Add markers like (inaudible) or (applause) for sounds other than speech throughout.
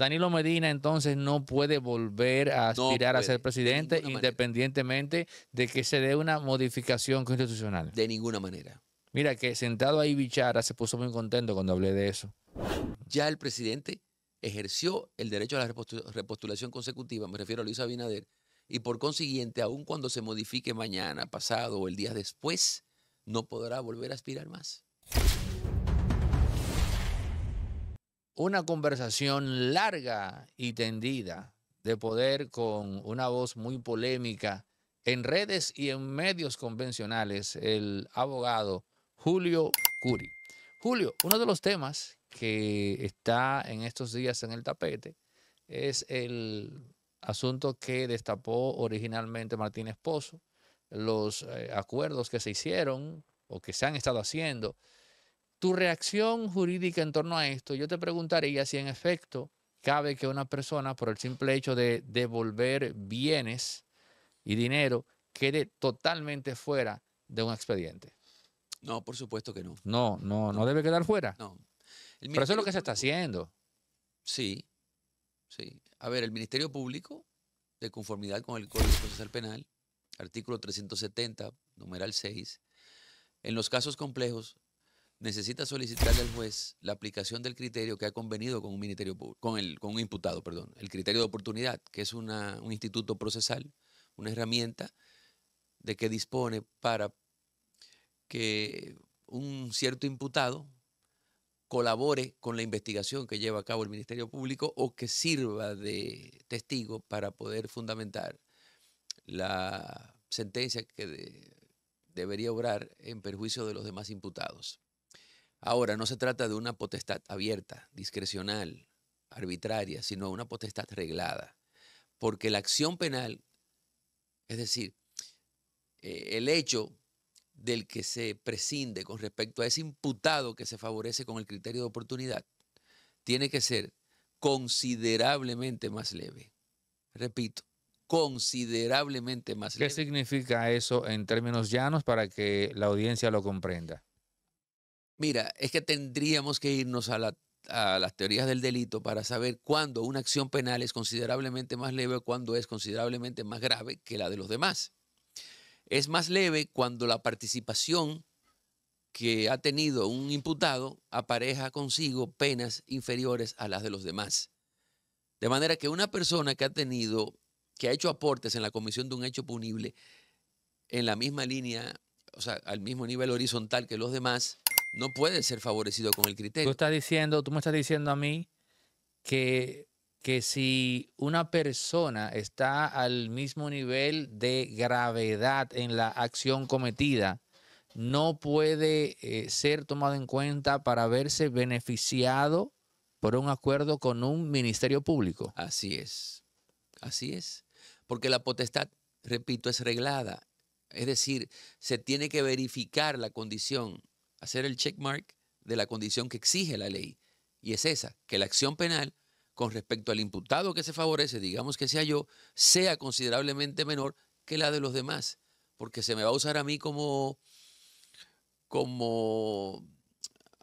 Danilo Medina entonces no puede volver a aspirar a ser presidente independientemente de que se dé una modificación constitucional. De ninguna manera. Mira que sentado ahí Bichara se puso muy contento cuando hablé de eso. Ya el presidente ejerció el derecho a la repostulación consecutiva, me refiero a Luis Abinader, y por consiguiente, aun cuando se modifique mañana, pasado o el día después, no podrá volver a aspirar más una conversación larga y tendida de poder con una voz muy polémica en redes y en medios convencionales, el abogado Julio Curi. Julio, uno de los temas que está en estos días en el tapete es el asunto que destapó originalmente Martín Esposo, los eh, acuerdos que se hicieron o que se han estado haciendo tu reacción jurídica en torno a esto, yo te preguntaría si en efecto cabe que una persona, por el simple hecho de devolver bienes y dinero, quede totalmente fuera de un expediente. No, por supuesto que no. No, no, no, debe quedar fuera. No. Pero eso es lo que se está haciendo. Sí, sí. A ver, el Ministerio Público, de conformidad con el Código Procesal Penal, artículo 370, numeral 6, en los casos complejos necesita solicitarle al juez la aplicación del criterio que ha convenido con un ministerio con con un imputado, perdón, el criterio de oportunidad, que es un instituto procesal, una herramienta de que dispone para que un cierto imputado colabore con la investigación que lleva a cabo el Ministerio Público o que sirva de testigo para poder fundamentar la sentencia que debería obrar en perjuicio de los demás imputados. Ahora, no se trata de una potestad abierta, discrecional, arbitraria, sino una potestad reglada. Porque la acción penal, es decir, eh, el hecho del que se prescinde con respecto a ese imputado que se favorece con el criterio de oportunidad, tiene que ser considerablemente más leve. Repito, considerablemente más leve. ¿Qué significa eso en términos llanos para que la audiencia lo comprenda? Mira, es que tendríamos que irnos a, las teorías del delito para saber cuándo una acción penal es considerablemente más leve o cuándo es considerablemente más grave que la de los demás. Es más leve cuando la participación que ha tenido un imputado apareja consigo penas inferiores a las de los demás. De manera que una persona que ha tenido, que ha hecho aportes en la comisión de un hecho punible en la misma línea, o sea, al mismo nivel horizontal que los demás, no puede ser favorecido con el criterio. Tú diciendo, tú me estás diciendo a mí que, que si una persona está al mismo nivel de gravedad en la acción cometida, no puede eh, ser tomado en cuenta para verse beneficiado por un acuerdo con un ministerio público. Así es, así es, porque la potestad, repito, es reglada, es decir, se tiene que verificar la condición hacer el checkmark de la condición que exige la ley. Y es esa, que la acción penal con respecto al imputado que se favorece, digamos que sea yo, sea considerablemente menor que la de los demás, porque se me va a usar a mí como, como,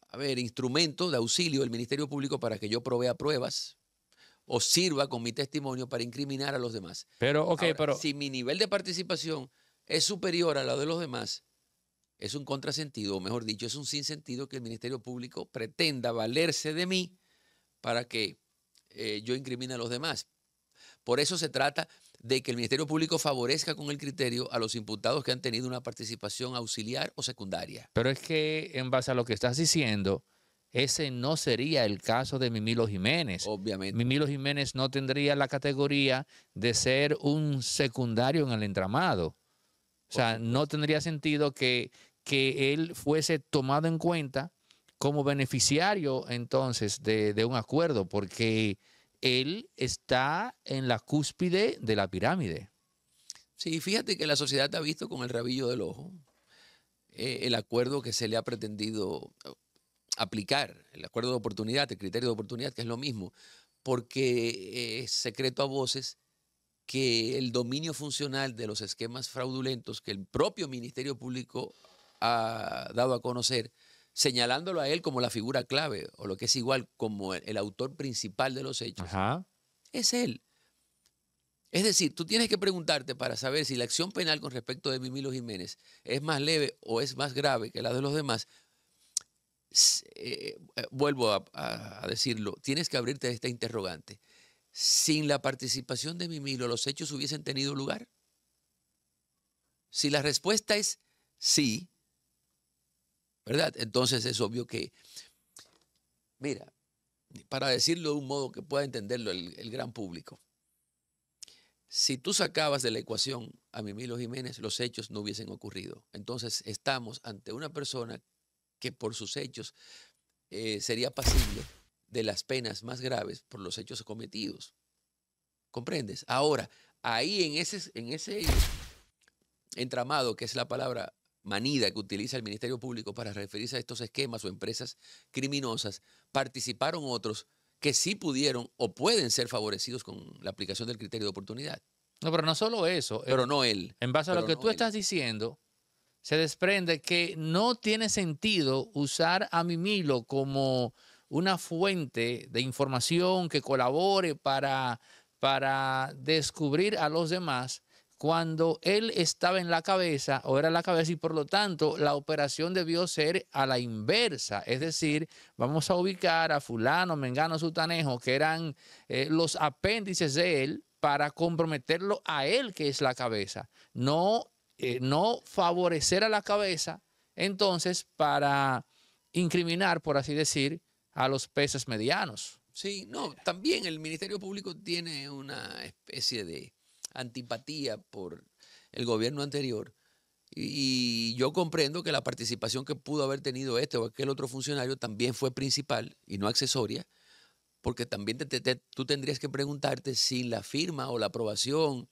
a ver, instrumento de auxilio del Ministerio Público para que yo provea pruebas o sirva con mi testimonio para incriminar a los demás. Pero, okay pero... Si mi nivel de participación es superior a la de los demás, es un contrasentido, o mejor dicho, es un sinsentido que el Ministerio Público pretenda valerse de mí para que eh, yo incrimine a los demás. Por eso se trata de que el Ministerio Público favorezca con el criterio a los imputados que han tenido una participación auxiliar o secundaria. Pero es que en base a lo que estás diciendo, ese no sería el caso de Mimilo Jiménez. Obviamente. Mimilo Jiménez no tendría la categoría de ser un secundario en el entramado. O sea, no tendría sentido que que él fuese tomado en cuenta como beneficiario entonces de, un acuerdo, porque él está en la cúspide de la pirámide. Sí, fíjate que la sociedad ha visto con el rabillo del ojo eh, el acuerdo que se le ha pretendido eh, aplicar, el acuerdo de oportunidad, el criterio de oportunidad, que es lo mismo, porque es secreto a voces que el dominio funcional de los esquemas fraudulentos que el propio Ministerio Público ha dado a conocer, señalándolo a él como la figura clave, o lo que es igual como el, autor principal de los hechos, es él. Es decir, tú tienes que preguntarte para saber si la acción penal con respecto de Mimilo Jiménez es más leve o es más grave que la de los demás. Eh, eh, vuelvo a, a decirlo, tienes que abrirte a esta interrogante. Sin la participación de Mimilo, ¿los hechos hubiesen tenido lugar? Si la respuesta es sí, ¿verdad? Entonces es obvio que, mira, para decirlo de un modo que pueda entenderlo el, gran público, si tú sacabas de la ecuación a Mimilo Jiménez, los hechos no hubiesen ocurrido. Entonces estamos ante una persona que por sus hechos eh, sería pasible de las penas más graves por los hechos cometidos. ¿Comprendes? Ahora, ahí en ese, en ese entramado, que es la palabra manida que utiliza el Ministerio Público para referirse a estos esquemas o empresas criminosas, participaron otros que sí pudieron o pueden ser favorecidos con la aplicación del criterio de oportunidad. No, pero no solo eso. Eh, pero no él. En base a lo que tú estás diciendo, se desprende que no tiene sentido usar a Mimilo como una fuente de información que colabore para, para descubrir a los demás cuando él estaba en la cabeza o era la cabeza y por lo tanto la operación debió ser a la inversa. Es decir, vamos a ubicar a fulano, mengano, sutanejo, que eran eh, los apéndices de él para comprometerlo a él que es la cabeza. No, eh, no favorecer a la cabeza entonces para incriminar, por así decir, a los peces medianos. Sí, no, también el Ministerio Público tiene una especie de antipatía por el gobierno anterior. Y yo comprendo que la participación que pudo haber tenido este o aquel otro funcionario también fue principal y no accesoria, porque también tú tendrías que preguntarte si la firma o la aprobación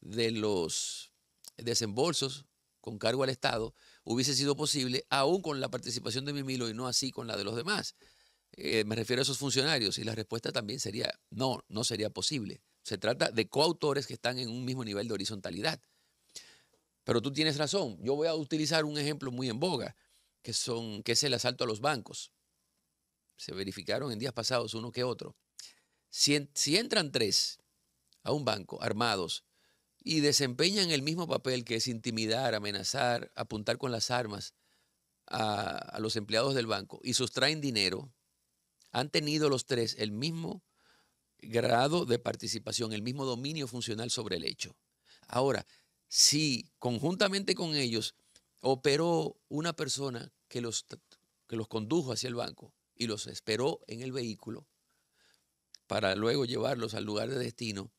de los desembolsos con cargo al Estado hubiese sido posible aún con la participación de Mimilo y no así con la de los demás. Eh, me refiero a esos funcionarios y la respuesta también sería no, no sería posible. Se trata de coautores que están en un mismo nivel de horizontalidad. Pero tú tienes razón. Yo voy a utilizar un ejemplo muy en boga, que, son, es el asalto a los bancos. Se verificaron en días pasados uno que otro. Si, entran tres a un banco armados y desempeñan el mismo papel que es intimidar, amenazar, apuntar con las armas a, a los empleados del banco y sustraen dinero, han tenido los tres el mismo grado de participación, el mismo dominio funcional sobre el hecho. Ahora, si conjuntamente con ellos operó una persona que los, que los condujo hacia el banco y los esperó en el vehículo para luego llevarlos al lugar de destino,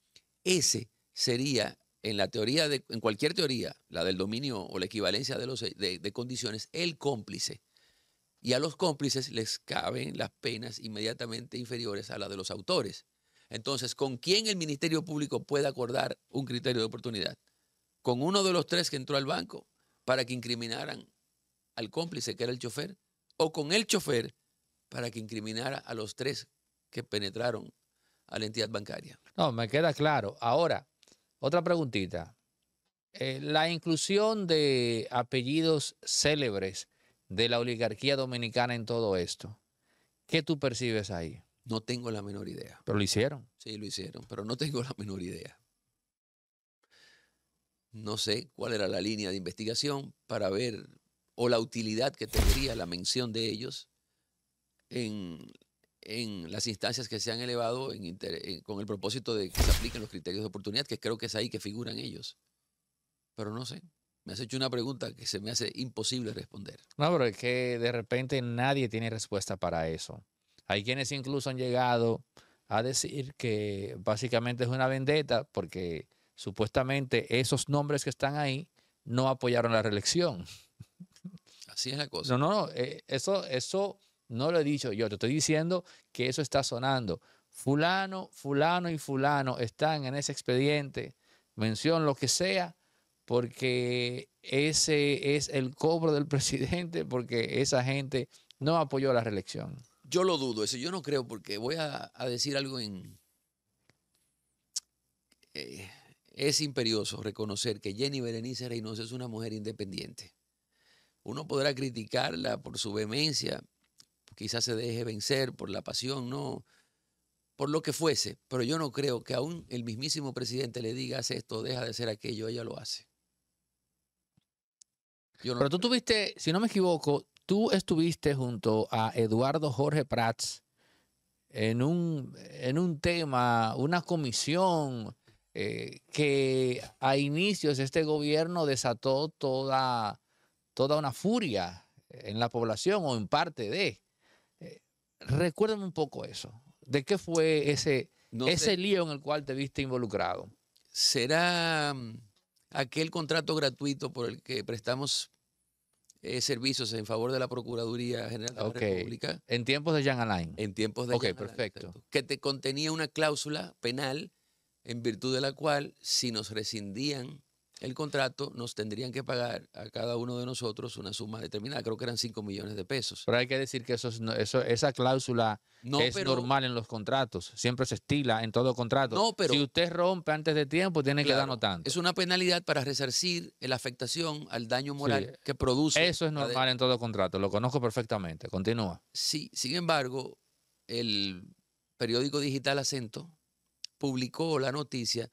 ese sería, en la teoría, de, en cualquier teoría, la del dominio o la equivalencia de, los, de, de condiciones, el cómplice. Y a los cómplices les caben las penas inmediatamente inferiores a la de los autores. Entonces, ¿con quién el Ministerio Público puede acordar un criterio de oportunidad? Con uno de los tres que entró al banco para que incriminaran al cómplice que era el chofer, o con el chofer para que incriminara a los tres que penetraron a la entidad bancaria. No, me queda claro. Ahora, otra preguntita. Eh, la inclusión de apellidos célebres de la oligarquía dominicana en todo esto, ¿qué tú percibes ahí? No tengo la menor idea. Pero lo hicieron. Sí, lo hicieron, pero no tengo la menor idea. No sé cuál era la línea de investigación para ver o la utilidad que tendría la mención de ellos en, las instancias que se han elevado eh, con el propósito de que se apliquen los criterios de oportunidad, que creo que es ahí que figuran ellos. Pero no sé. Me has hecho una pregunta que se me hace imposible responder. No, pero es que de repente nadie tiene respuesta para eso. Hay quienes incluso han llegado a decir que básicamente es una vendetta porque supuestamente esos nombres que están ahí no apoyaron la reelección. (laughs) Así es la cosa. No, no, no, eh, eso, eso no lo he dicho yo, te estoy diciendo que eso está sonando. Fulano, fulano y fulano están en ese expediente, mención lo que sea, porque ese es el cobro del (laughs) presidente, porque esa gente no apoyó la reelección. Yo lo dudo, eso yo no creo, porque voy a, decir algo en... Eh, es imperioso reconocer que Jenny Berenice Reynoso es una mujer independiente. Uno podrá criticarla por su vehemencia, quizás se deje vencer por la pasión, no, por lo que fuese, pero yo no creo que aún el mismísimo presidente le diga, haz esto, deja de ser aquello, ella lo hace. pero tú tuviste, si no me equivoco, Tú estuviste junto a Eduardo Jorge Prats en un, en un tema, una comisión eh, que a inicios este gobierno desató toda, toda una furia en la población o en parte de. Eh, recuérdame un poco eso. ¿De qué fue ese, ese lío en el cual te viste involucrado? Será mm, aquel contrato gratuito por el que prestamos eh, servicios en favor de la Procuraduría General de la República. En tiempos de Jean Alain. En tiempos de okay, Jean perfecto. que te contenía una cláusula penal en virtud de la cual, si nos rescindían el contrato, nos tendrían que pagar a cada uno de nosotros una suma determinada. Creo que eran 5 millones de pesos. Pero hay que decir que eso, esa cláusula no, es normal en los contratos. Siempre se estila en todo contrato. si usted rompe antes de tiempo, tiene que dar tanto. Es una penalidad para resarcir la afectación al daño moral que produce. Eso es normal en todo contrato. Lo conozco perfectamente. Continúa. Sí, sin embargo, el periódico digital Acento publicó la noticia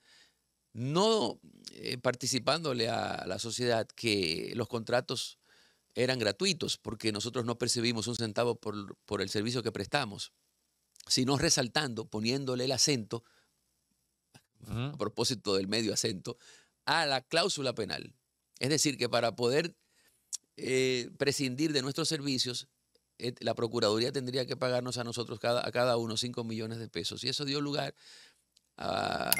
no eh, participándole a la sociedad que los contratos eran gratuitos porque nosotros no percibimos un centavo por, por el servicio que prestamos, sino resaltando, poniéndole el acento, a propósito del medio acento, a la cláusula penal. Es decir, que para poder eh, prescindir de nuestros servicios, eh, la Procuraduría tendría que pagarnos a nosotros cada, a cada uno 5 millones de pesos. Y eso dio lugar a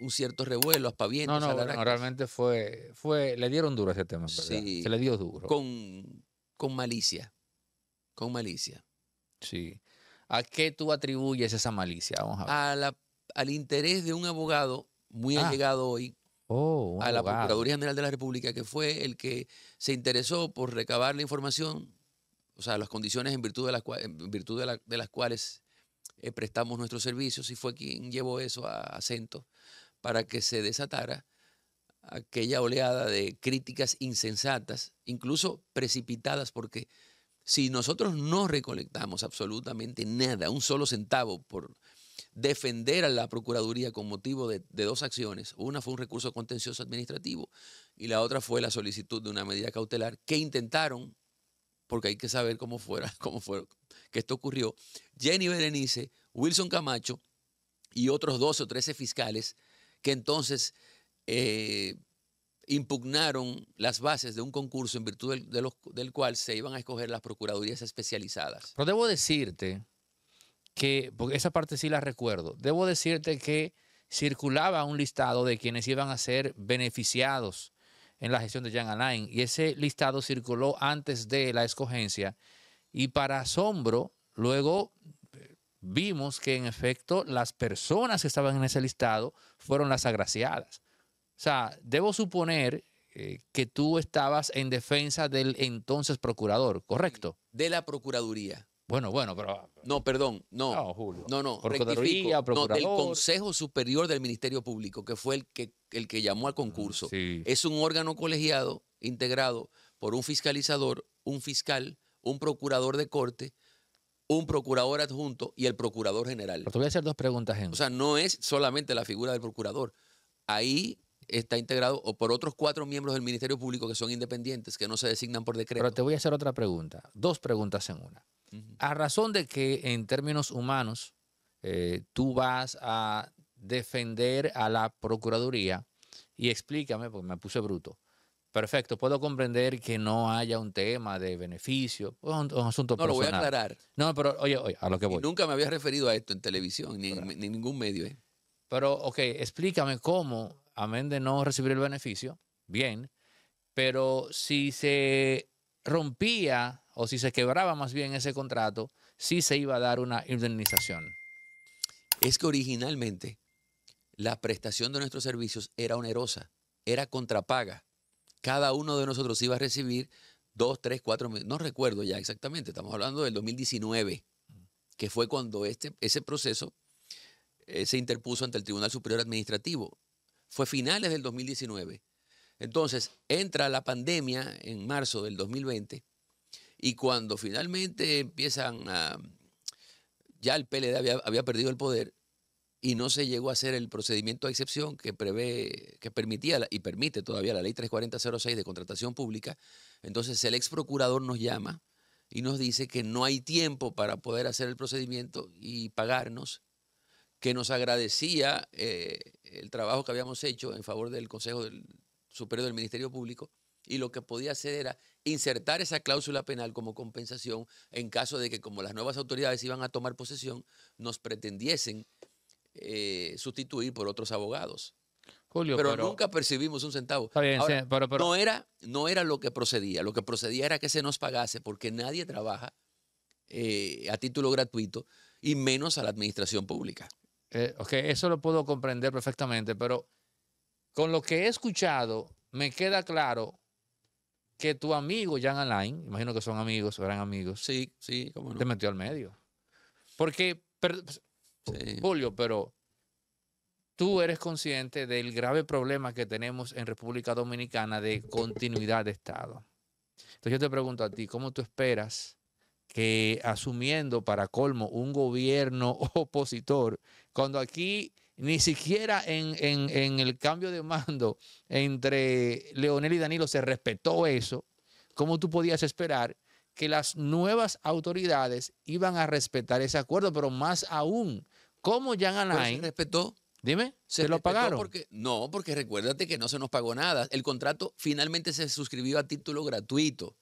un cierto revuelo, aspaviento. No, no, no, realmente fue, fue, le dieron duro ese tema, ¿verdad? Se le dio duro. Con, con malicia, con malicia. Sí. ¿A qué tú atribuyes esa malicia? Vamos a ver. al interés de un abogado muy ah. allegado hoy oh, a la Procuraduría General de la República, que fue el que se interesó por recabar la información, o sea, las condiciones en virtud de las, virtud de, las cuales eh, prestamos nuestros servicios, y fue quien llevó eso a acento para que se desatara aquella oleada de críticas insensatas, incluso precipitadas, porque si nosotros no recolectamos absolutamente nada, un solo centavo por defender a la Procuraduría con motivo de, dos acciones, una fue un recurso contencioso administrativo y la otra fue la solicitud de una medida cautelar que intentaron, porque hay que saber cómo fuera, (laughs) cómo fue que esto ocurrió, Jenny Berenice, Wilson Camacho y otros 12 o 13 fiscales que entonces eh, impugnaron las bases de un concurso en virtud del, del cual se iban a escoger las procuradurías especializadas. Pero debo decirte que, porque esa parte sí la recuerdo, debo decirte que circulaba un listado de quienes iban a ser beneficiados en la gestión de Jean Alain y ese listado circuló antes de la escogencia y para asombro, luego vimos que en efecto las personas que estaban en ese listado fueron las agraciadas. O sea, debo suponer eh, que tú estabas en defensa del entonces procurador, ¿correcto? De la Procuraduría. Bueno, bueno, pero... Ah, no, perdón, no. No, Julio. No, no, rectifico. No, del Consejo Superior del Ministerio Público, que fue el que, el que llamó al concurso. Ah, es un órgano colegiado integrado por un fiscalizador, un fiscal, un procurador de corte, un procurador adjunto y el procurador general. Pero te voy a hacer dos preguntas, una. O sea, no es solamente la figura del procurador. Ahí está integrado o por otros cuatro miembros del Ministerio Público que son independientes, que no se designan por decreto. Pero te voy a hacer otra pregunta, dos preguntas en una. A razón de que en términos humanos eh, tú vas a defender a la Procuraduría, y explícame, porque me puse bruto, Perfecto, puedo comprender que no haya un tema de beneficio, un, asunto no, No, lo voy a aclarar. No, pero oye, oye, a lo que voy. nunca me había referido a esto en televisión, ni, en, ningún medio. ¿eh? Pero, ok, explícame cómo, amén de no recibir el beneficio, bien, pero si se rompía o si se quebraba más bien ese contrato, sí se iba a dar una indemnización. Es que originalmente la prestación de nuestros servicios era onerosa, era contrapaga cada uno de nosotros iba a recibir dos, tres, cuatro, no recuerdo ya exactamente, estamos hablando del 2019, que fue cuando este, ese proceso eh, se interpuso ante el Tribunal Superior Administrativo. Fue finales del 2019. Entonces, entra la pandemia en marzo del 2020 y cuando finalmente empiezan a... Ya el PLD había perdido el poder, y no se llegó a hacer el procedimiento de excepción que prevé, que permitía y permite todavía la ley 34006 de contratación pública. Entonces el ex procurador nos llama y nos dice que no hay tiempo para poder hacer el procedimiento y pagarnos, que nos agradecía eh, el trabajo que habíamos hecho en favor del Consejo Superior del Ministerio Público y lo que podía hacer era insertar esa cláusula penal como compensación en caso de que como las nuevas autoridades iban a tomar posesión, nos pretendiesen eh, sustituir por otros abogados. Julio, pero, nunca percibimos un centavo. Está no, era, no era lo que procedía. Lo que procedía era que se nos pagase porque nadie trabaja eh, a título gratuito y menos a la administración pública. Eh, ok, eso lo puedo comprender perfectamente, pero con lo que he escuchado, me queda claro que tu amigo Jan Alain, imagino que son amigos, eran amigos. Sí, sí, cómo no. Te metió al medio. Porque, sí. Julio, pero tú eres consciente del grave problema que tenemos en República Dominicana de continuidad de Estado. Entonces yo te pregunto a ti, ¿cómo tú esperas que asumiendo para colmo un gobierno (laughs) opositor, cuando aquí ni siquiera en, en el cambio de mando entre Leonel y Danilo se respetó eso, ¿cómo tú podías esperar que las nuevas autoridades iban a respetar ese acuerdo, pero más aún, como ya Alain... Se respetó. Dime, ¿se, lo pagaron? no, porque recuérdate que no se nos pagó nada. El contrato finalmente se suscribió a título gratuito.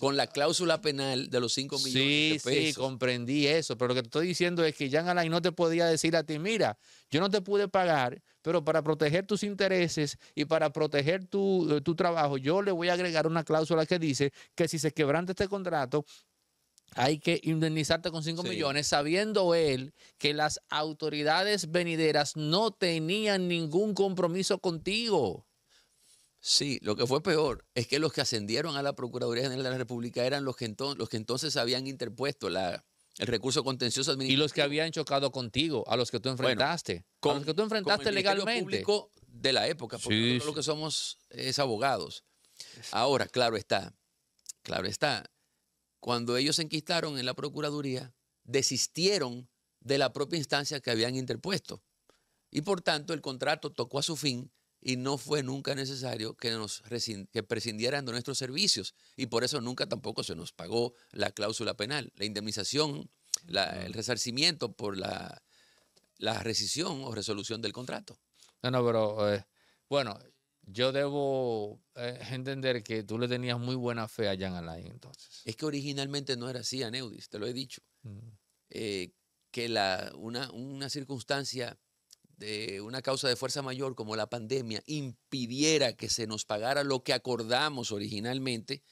Con la cláusula penal de los 5 millones sí, de Sí, comprendí eso. Pero lo que te estoy diciendo es que Jan Alain no te podía decir a ti, mira, yo no te pude pagar, pero para proteger tus intereses y para proteger tu, eh, trabajo, yo le voy a agregar una cláusula que dice que si se quebrante este contrato, hay que indemnizarte con 5 millones, sabiendo él que las autoridades venideras no tenían ningún compromiso contigo. Sí, lo que fue peor es que los que ascendieron a la Procuraduría General de la República eran los que, entonces, habían interpuesto el recurso contencioso administrativo. Y los que habían chocado contigo, a los que tú enfrentaste. a los que tú enfrentaste el legalmente. Público de la época, porque nosotros lo que somos es abogados. Ahora, claro está, claro está, cuando ellos se enquistaron en la Procuraduría, desistieron de la propia instancia que habían interpuesto. Y por tanto, el contrato tocó a su fin y no fue nunca necesario que, nos que prescindieran de nuestros servicios y por eso nunca tampoco se nos pagó la cláusula penal. La indemnización, el resarcimiento por la, la, rescisión o resolución del contrato. No, no, pero eh, bueno, yo debo eh, entender que tú le tenías muy buena fe a Jan Alain entonces. Es que originalmente no era así, Aneudis, te lo he dicho. Eh, que la, una, una circunstancia de una causa de fuerza mayor como la pandemia impidiera que se nos pagara lo que acordamos originalmente,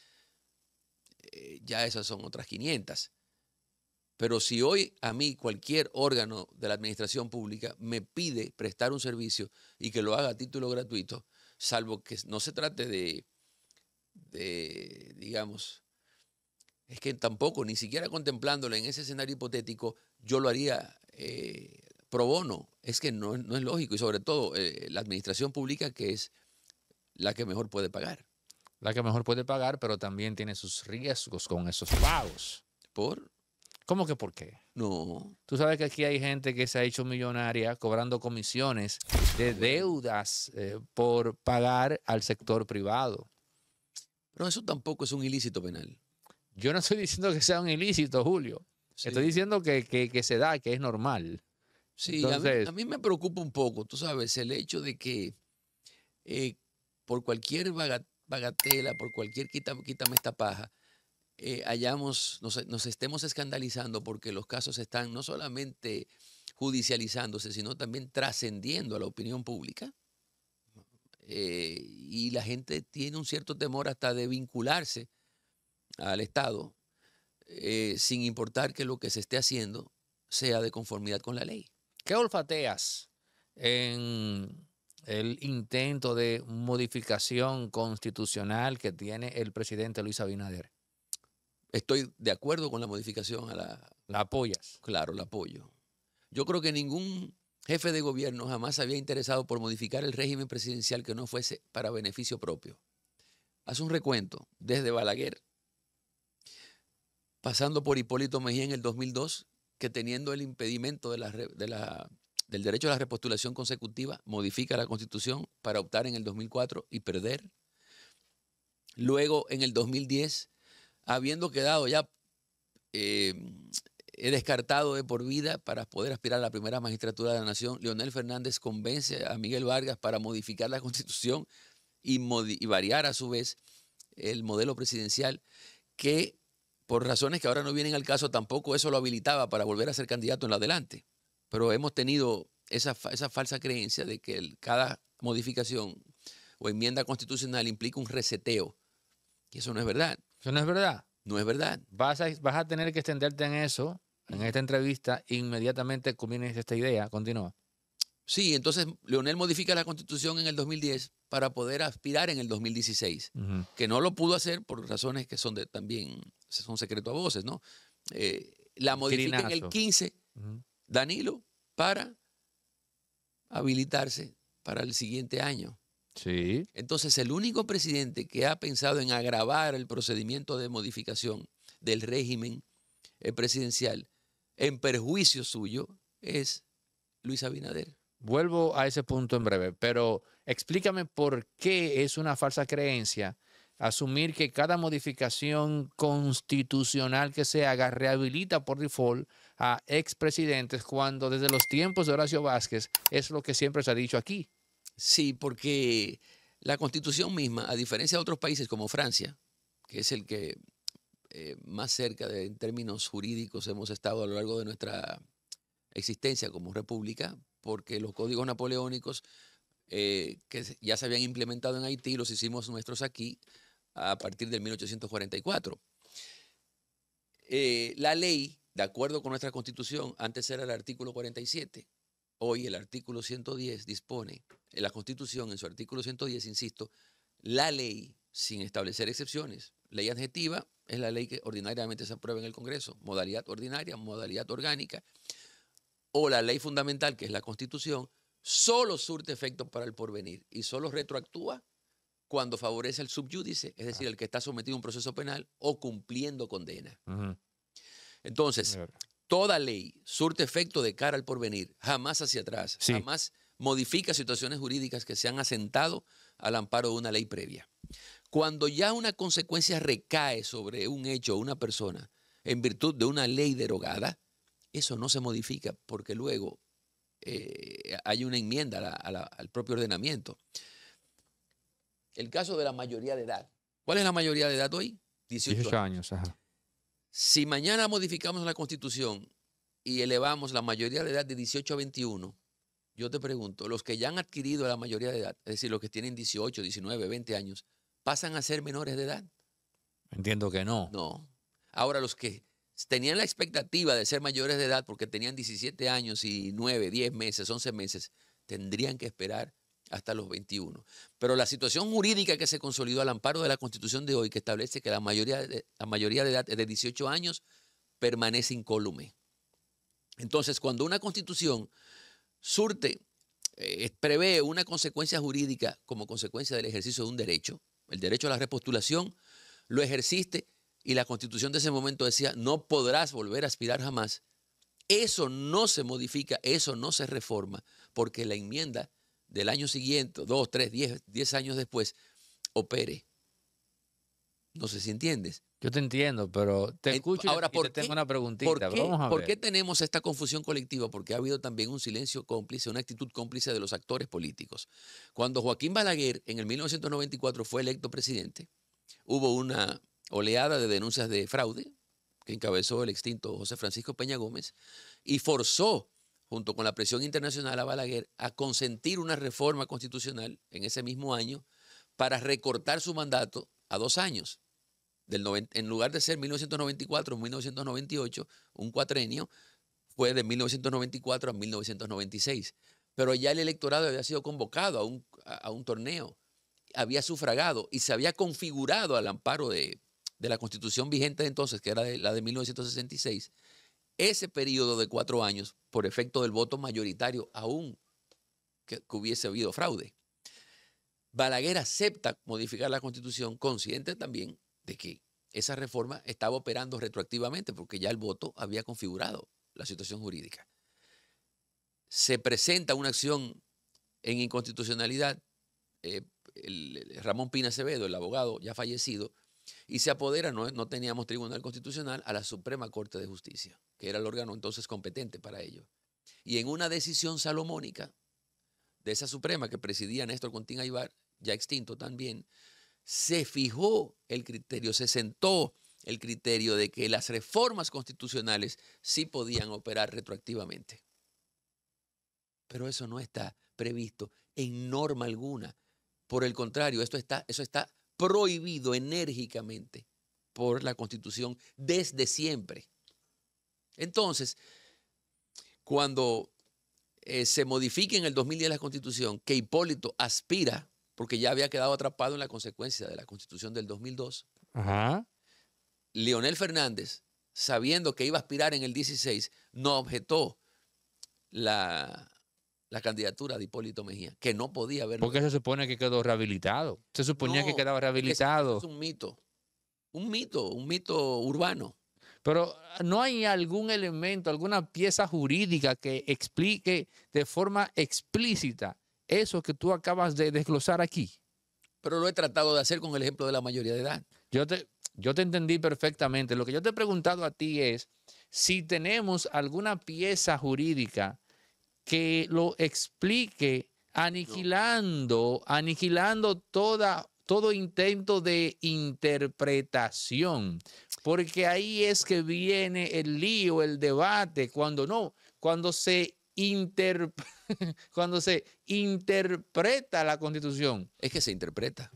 eh, ya esas son otras 500. Pero si hoy a mí cualquier órgano de la administración pública me pide prestar un servicio y que lo haga a título gratuito, salvo que no se trate de, digamos, es que tampoco, ni siquiera contemplándolo en ese escenario hipotético, yo lo haría eh, pro bono. Es que no, es lógico y sobre todo eh, la administración pública que es la que mejor puede pagar. La que mejor puede pagar, pero también tiene sus riesgos con esos pagos. ¿Por? ¿Cómo que por qué? No. Tú sabes que aquí hay gente que se ha hecho millonaria cobrando comisiones de deudas eh, por pagar al sector privado. Pero eso tampoco es un ilícito penal. Yo no estoy diciendo que sea un ilícito, Julio. Estoy diciendo que, que, se da, que es normal. Sí, a, mí, me preocupa un poco, tú sabes, el hecho de que eh, por cualquier bagatela, por cualquier quítame, esta paja, eh, nos, estemos escandalizando porque los casos están no solamente judicializándose, sino también trascendiendo a la opinión pública. Eh, y la gente tiene un cierto temor hasta de vincularse al Estado, sin importar que lo que se esté haciendo sea de conformidad con la ley. ¿Qué olfateas en el intento de modificación constitucional que tiene el presidente Luis Abinader? Estoy de acuerdo con la modificación a la... ¿La apoyas? Claro, la apoyo. Yo creo que ningún jefe de gobierno jamás había interesado por modificar el régimen presidencial que no fuese para beneficio propio. Haz un recuento, desde Balaguer, pasando por Hipólito Mejía en el 2002, que teniendo el impedimento del derecho a la repostulación consecutiva, modifica la Constitución para optar en el 2004 y perder. Luego, en el 2010, habiendo quedado ya eh, descartado de por vida para poder aspirar a la primera magistratura de la Nación, Leonel Fernández convence a Miguel Vargas para modificar la Constitución y, y variar a su vez el modelo presidencial que por razones que ahora no vienen al caso, tampoco eso lo habilitaba para volver a ser candidato en la adelante. Pero hemos tenido esa, falsa creencia de que cada modificación o enmienda constitucional implica un reseteo. Y eso no es verdad. Eso no es verdad. No es verdad. Vas a, tener que extenderte en eso, en esta entrevista, inmediatamente comienza esta idea. Continúa. Sí, entonces Leonel modifica la constitución en el 2010 para poder aspirar en el 2016, que no lo pudo hacer por razones que son de, también es un secreto a voces, ¿no? Eh, la modifica en el 15, Danilo, para habilitarse para el siguiente año. Sí. Entonces, el único presidente que ha pensado en agravar el procedimiento de modificación del régimen eh, presidencial en perjuicio suyo es Luis Abinader. Vuelvo a ese punto en breve, pero explícame por qué es una falsa creencia asumir que cada modificación constitucional que se haga rehabilita por default a expresidentes cuando desde los tiempos de Horacio Vázquez es lo que siempre se ha dicho aquí. Sí, porque la constitución misma, a diferencia de otros países como Francia, que es el que eh, más cerca de, en términos jurídicos hemos estado a lo largo de nuestra existencia como república, porque los códigos napoleónicos eh, que ya se habían implementado en Haití, los hicimos nuestros aquí, a partir del 1844. Eh, la ley, de acuerdo con nuestra constitución, antes era el artículo 47, hoy el artículo 110 dispone, en eh, la constitución, en su artículo 110, insisto, la ley, sin establecer excepciones, ley adjetiva es la ley que ordinariamente se aprueba en el Congreso, modalidad ordinaria, modalidad orgánica, o la ley fundamental, que es la constitución, solo surte efecto para el porvenir y solo retroactúa cuando favorece al subyúdice, es decir, el que está sometido a un proceso penal o cumpliendo condena. Entonces, toda ley surte efecto de cara al porvenir, jamás hacia atrás, jamás modifica situaciones jurídicas que se han asentado al amparo de una ley previa. Cuando ya una consecuencia recae sobre un hecho o una persona en virtud de una ley derogada, eso no se modifica porque luego eh, hay una enmienda al propio ordenamiento el caso de la mayoría de edad. ¿Cuál es la mayoría de edad hoy? 18, años. Si mañana modificamos la constitución y elevamos la mayoría de edad de 18 a 21, yo te pregunto, los que ya han adquirido la mayoría de edad, es decir, los que tienen 18, 19, 20 años, ¿pasan a ser menores de edad? Entiendo que no. No. Ahora, los que tenían la expectativa de ser mayores de edad porque tenían 17 años y 9, 10 meses, 11 meses, tendrían que esperar hasta los 21. Pero la situación jurídica que se consolidó al amparo de la Constitución de hoy, que establece que la mayoría de, la mayoría de 18 años permanece incólume. Entonces, cuando una Constitución surte, eh, prevé una consecuencia jurídica como consecuencia del ejercicio de un derecho, el derecho a la repostulación, lo ejerciste y la Constitución de ese momento decía, no podrás volver a aspirar jamás. Eso no se modifica, eso no se reforma, porque la enmienda del año siguiente, dos, tres, diez, años después, opere. No sé si entiendes. Yo te entiendo, pero te escucho Ahora, y te tengo una preguntita. ¿por qué, qué tenemos esta confusión colectiva? Porque ha habido también un silencio cómplice, una actitud cómplice de los actores políticos. Cuando Joaquín Balaguer en el 1994 fue electo presidente, hubo una oleada de denuncias de fraude que encabezó el extinto José Francisco Peña Gómez y forzó junto con la presión internacional a Balaguer, a consentir una reforma constitucional en ese mismo año para recortar su mandato a dos años. Del en lugar de ser 1994-1998, un cuatrenio, fue de 1994 a 1996. Pero ya el electorado había sido convocado a un, torneo, había sufragado y se había configurado al amparo de, la constitución vigente entonces, que era la de 1966. Ese periodo de cuatro años por efecto del voto mayoritario, aún que, hubiese habido fraude. Balaguer acepta modificar la constitución, consciente también de que esa reforma estaba operando retroactivamente porque ya el voto había configurado la situación jurídica. Se presenta una acción en inconstitucionalidad. Eh, Ramón Pina Acevedo, el abogado ya fallecido, y se apodera, no, no teníamos tribunal constitucional, a la Suprema Corte de Justicia, que era el órgano entonces competente para ello. Y en una decisión salomónica de esa Suprema que presidía Néstor Contín Aybar, ya extinto también, se fijó el criterio, se sentó el criterio de que las reformas constitucionales sí podían operar retroactivamente. Pero eso no está previsto en norma alguna. Por el contrario, esto está, eso está prohibido enérgicamente por la Constitución desde siempre. Entonces, cuando eh, se modifique en el 2010 la Constitución, que Hipólito aspira, porque ya había quedado atrapado en la consecuencia de la Constitución del 2002, Leonel Fernández, sabiendo que iba a aspirar en el 16, no objetó la, la candidatura de Hipólito Mejía, que no podía haber. Porque se supone que quedó rehabilitado. Se suponía que quedaba rehabilitado. Es un mito. Un mito, un mito urbano. Pero ah, no hay algún elemento, alguna pieza jurídica que explique de forma explícita eso que tú acabas de desglosar aquí. Pero lo he tratado de hacer con el ejemplo de la mayoría de edad. Yo te, yo te entendí perfectamente. Lo que yo te he preguntado a ti es si tenemos alguna pieza jurídica que lo explique aniquilando, aniquilando toda, todo intento de interpretación, porque ahí es que viene el lío, el debate, cuando no, cuando se, (laughs) cuando se interpreta la constitución. Es que se interpreta.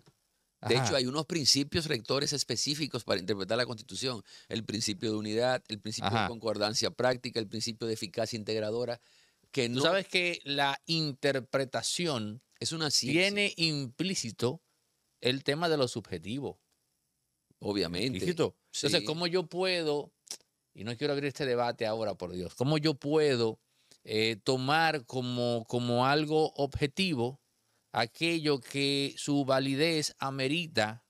De hecho, hay unos principios rectores específicos para interpretar la Constitución. El principio de unidad, el principio de concordancia práctica, el principio de eficacia integradora sabes que la interpretación es una tiene implícito el tema de lo subjetivo. Obviamente. Entonces, ¿cómo yo puedo, y no quiero abrir este debate ahora, por Dios, cómo yo puedo eh, tomar como, como algo objetivo aquello que su validez amerita,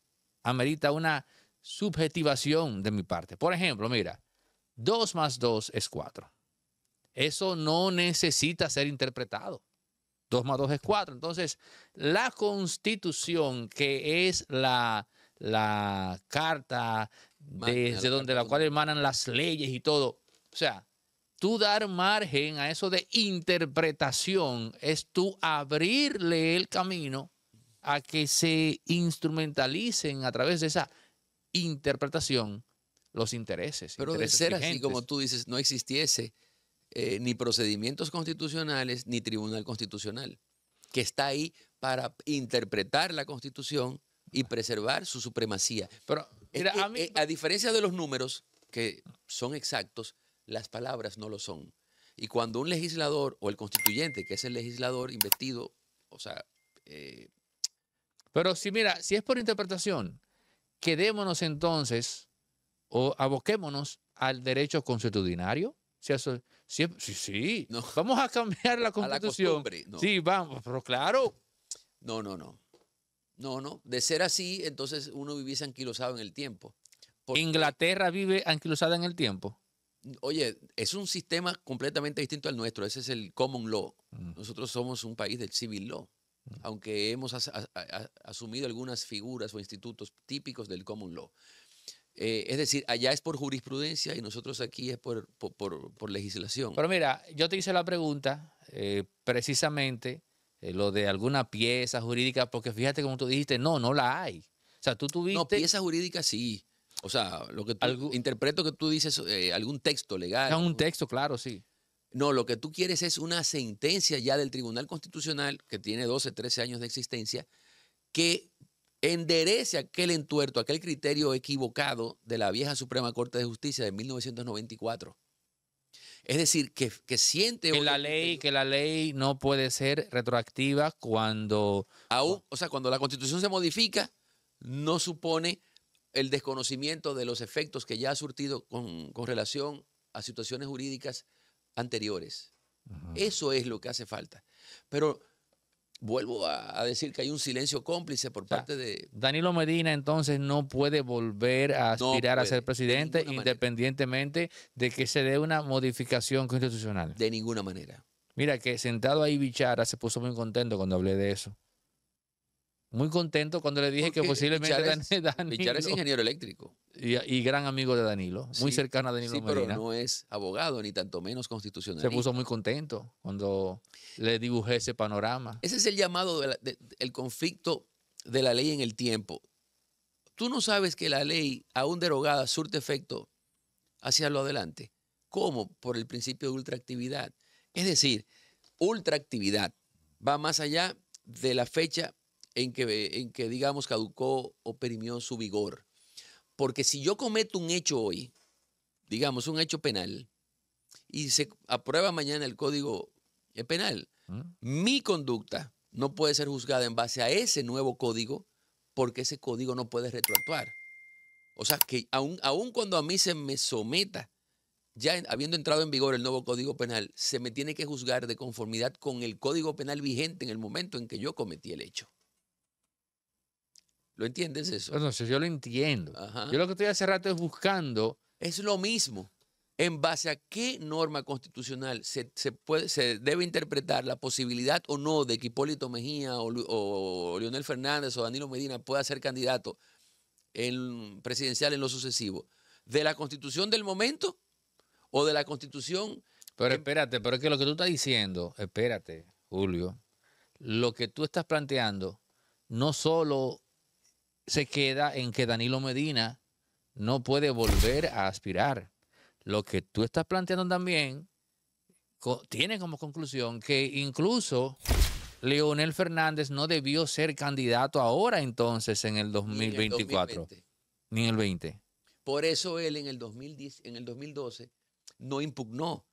amerita una subjetivación de mi parte? Por ejemplo, mira, 2 más 2 es 4. Eso no necesita ser interpretado. 2 más 2 es 4. Entonces, la constitución, que es la, carta desde donde la cual emanan las leyes y todo, o sea, tú dar margen a eso de interpretación es tú abrirle el camino a que se instrumentalicen a través de esa interpretación los intereses. Pero de ser así como tú dices, no existiese eh, ni procedimientos constitucionales ni tribunal constitucional, que está ahí para interpretar la constitución y preservar su supremacía. Pero eh, eh, a, diferencia de los números, que son exactos, las palabras no lo son. Y cuando un legislador o el constituyente, que es el legislador investido, o sea... Pero si mira, si es por interpretación, quedémonos entonces o aboquémonos al derecho constitucional. Si eso, sí, sí. Vamos a cambiar la (laughs) constitución. Sí, vamos, pero claro. No, no, no. No, no. De ser así, entonces uno viviese anquilosado en el tiempo. ¿Inglaterra vive anquilosada en el tiempo? Oye, es un sistema completamente distinto al nuestro. Ese es el common law. Mm. Nosotros somos un país del civil law. Mm. Aunque hemos asumido algunas figuras o institutos típicos del common law. Eh, es decir, allá es por jurisprudencia y nosotros aquí es por, por, legislación. Pero mira, yo te hice la pregunta eh, precisamente eh, lo de alguna pieza jurídica, porque fíjate como tú dijiste, no, no la hay. O sea, tú tuviste... No, pieza jurídica sí. O sea, lo que tú, interpreto que tú dices, algún texto legal. No, un texto, claro, sí. No, lo que tú quieres es una sentencia ya del Tribunal Constitucional, que tiene 12, 13 años de existencia, que enderece aquel entuerto, aquel criterio equivocado de la vieja Suprema Corte de Justicia de 1994. Es decir, que, siente... Que la, ley, que la ley no puede ser retroactiva cuando... Aún, o sea, cuando la Constitución se modifica, no supone el desconocimiento de los efectos que ya ha surtido con, relación a situaciones jurídicas anteriores. Eso es lo que hace falta. Pero vuelvo a, decir que hay un silencio cómplice por parte de... Danilo Medina entonces no puede volver a aspirar a ser presidente independientemente de que se dé una modificación constitucional. De ninguna manera. Mira que sentado ahí Bichara se puso muy contento cuando hablé de eso muy contento cuando le dije que posiblemente Bichar (laughs) Danilo. es ingeniero eléctrico. Y, gran amigo de Danilo, muy cercano a Danilo sí, pero no es abogado, ni tanto menos constitucional. Se puso muy contento cuando le dibujé ese panorama. Ese es el llamado del conflicto de la ley en el tiempo. Tú no sabes que la ley, aún derogada, surte efecto hacia lo adelante. ¿Cómo? Por el principio de ultraactividad. Es decir, ultraactividad va más allá de la fecha en que, en que digamos caducó o perimió su vigor. Porque si yo cometo un hecho hoy, digamos un hecho penal, y se aprueba mañana el código penal, ¿Mm? mi conducta no puede ser juzgada en base a ese nuevo código porque ese código no puede retroactuar. O sea, que aun, cuando a mí se me someta, ya habiendo entrado en vigor el nuevo Código Penal, se me tiene que juzgar de conformidad con el Código Penal vigente en el momento en que yo cometí el hecho. ¿Lo entiendes eso? No, sé yo, lo entiendo. Yo lo que estoy hace rato es buscando. Es lo mismo. ¿En base a qué norma constitucional se, puede, se debe interpretar la posibilidad o no de que Hipólito Mejía o, Leonel Fernández o Danilo Medina pueda ser candidato en, presidencial en lo sucesivo? ¿De la constitución del momento o de la constitución? Pero espérate, pero es que lo que tú estás diciendo, espérate, Julio, lo que tú estás planteando no solo se queda en que Danilo Medina no puede volver a aspirar. Lo que tú estás planteando también tiene como conclusión que incluso Leonel Fernández no debió ser candidato ahora entonces en el 2024, ni, en el 20. Por eso él en el, 2010, en el 2012 no impugnó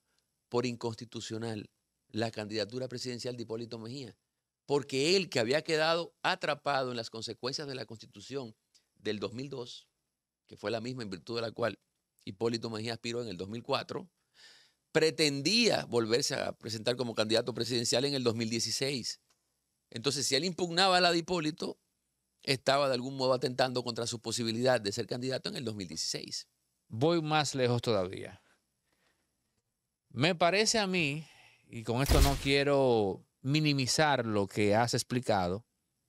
por inconstitucional la candidatura presidencial de Hipólito Mejía porque él que había quedado atrapado en las consecuencias de la constitución del 2002, que fue la misma en virtud de la cual Hipólito Mejía aspiró en el 2004, pretendía volverse a presentar como candidato presidencial en el 2016. Entonces, si él impugnaba la de Hipólito, estaba de algún modo atentando contra su posibilidad de ser candidato en el 2016. Voy más lejos todavía. Me parece a mí, y con esto no quiero minimizar lo que has explicado,